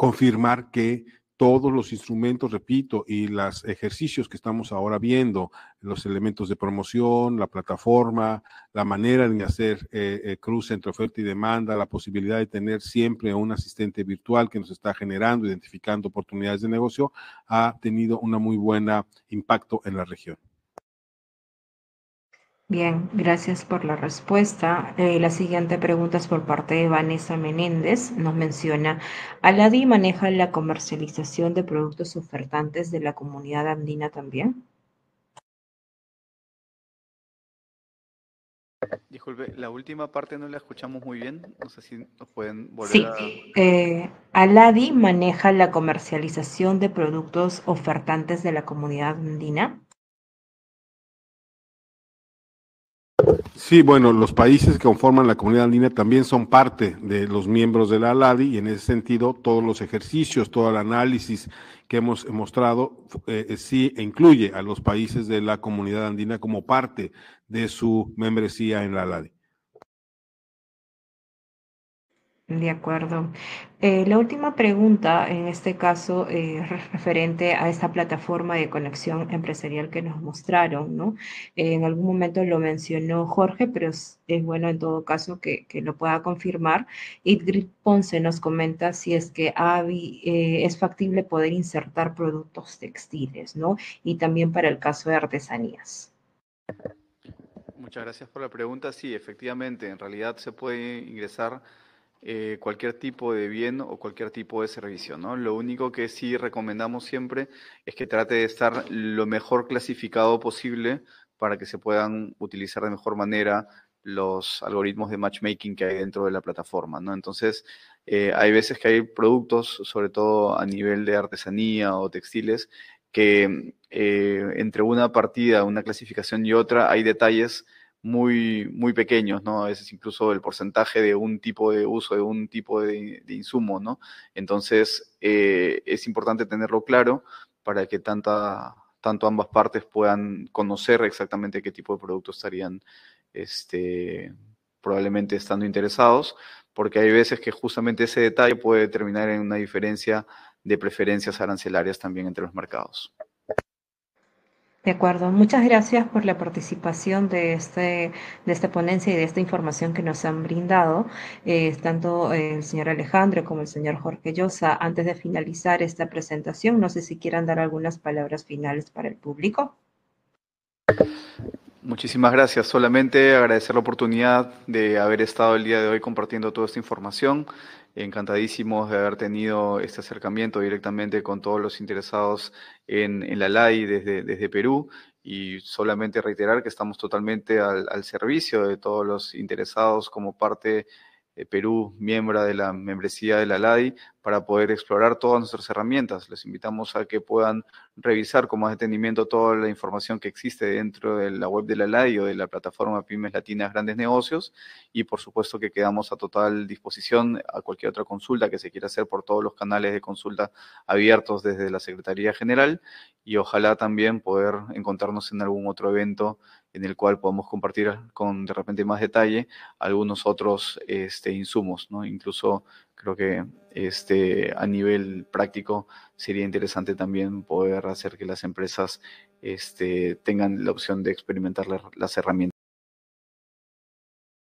confirmar que todos los instrumentos, repito, y los ejercicios que estamos ahora viendo, los elementos de promoción, la plataforma, la manera de hacer eh, eh, cruce entre oferta y demanda, la posibilidad de tener siempre un asistente virtual que nos está generando, identificando oportunidades de negocio, ha tenido un muy buen impacto en la región. Bien, gracias por la respuesta. Eh, la siguiente pregunta es por parte de Vanessa Menéndez. Nos menciona, ¿Aladi maneja la comercialización de productos ofertantes de la comunidad andina también? Disculpe, la última parte no la escuchamos muy bien. No sé si nos pueden volver sí. Sí, eh, ¿Aladi maneja la comercialización de productos ofertantes de la comunidad andina? Sí, bueno, los países que conforman la comunidad andina también son parte de los miembros de la ALADI y en ese sentido todos los ejercicios, todo el análisis que hemos mostrado eh, sí incluye a los países de la comunidad andina como parte de su membresía en la ALADI. De acuerdo. Eh, la última pregunta, en este caso, es eh, referente a esta plataforma de conexión empresarial que nos mostraron, ¿no? Eh, en algún momento lo mencionó Jorge, pero es, bueno en todo caso que, lo pueda confirmar. Ingrid Ponce nos comenta si es que es factible poder insertar productos textiles, ¿no? Y también para el caso de artesanías. Muchas gracias por la pregunta. Sí, efectivamente, en realidad se puede ingresar eh, cualquier tipo de bien o cualquier tipo de servicio, ¿no? Lo único que sí recomendamos siempre es que trate de estar lo mejor clasificado posible para que se puedan utilizar de mejor manera los algoritmos de matchmaking que hay dentro de la plataforma, ¿no? Entonces, eh, hay veces que hay productos, sobre todo a nivel de artesanía o textiles, que eh, entre una partida, una clasificación y otra hay detalles muy, muy pequeños, ¿no? A veces incluso el porcentaje de un tipo de uso, de un tipo de, insumo, ¿no? Entonces, eh, es importante tenerlo claro para que tanto ambas partes puedan conocer exactamente qué tipo de productos estarían este, probablemente estando interesados, porque hay veces que justamente ese detalle puede terminar en una diferencia de preferencias arancelarias también entre los mercados. De acuerdo, muchas gracias por la participación de, este, de esta ponencia y de esta información que nos han brindado, eh, tanto eh, el señor Alejandro como el señor Jorge Llosa. Antes de finalizar esta presentación, no sé si quieran dar algunas palabras finales para el público. Muchísimas gracias. Solamente agradecer la oportunidad de haber estado el día de hoy compartiendo toda esta información. Encantadísimos de haber tenido este acercamiento directamente con todos los interesados en, la LAI desde, desde Perú y solamente reiterar que estamos totalmente al servicio de todos los interesados como parte eh, Perú, miembro de la membresía de la LADI, para poder explorar todas nuestras herramientas. Les invitamos a que puedan revisar con más detenimiento toda la información que existe dentro de la web de la LADI o de la plataforma Pymes Latinas Grandes Negocios y por supuesto que quedamos a total disposición a cualquier otra consulta que se quiera hacer por todos los canales de consulta abiertos desde la Secretaría General y ojalá también poder encontrarnos en algún otro evento en el cual podemos compartir con de repente más detalle algunos otros este, insumos, ¿no? Incluso creo que este, a nivel práctico sería interesante también poder hacer que las empresas este, tengan la opción de experimentar las herramientas.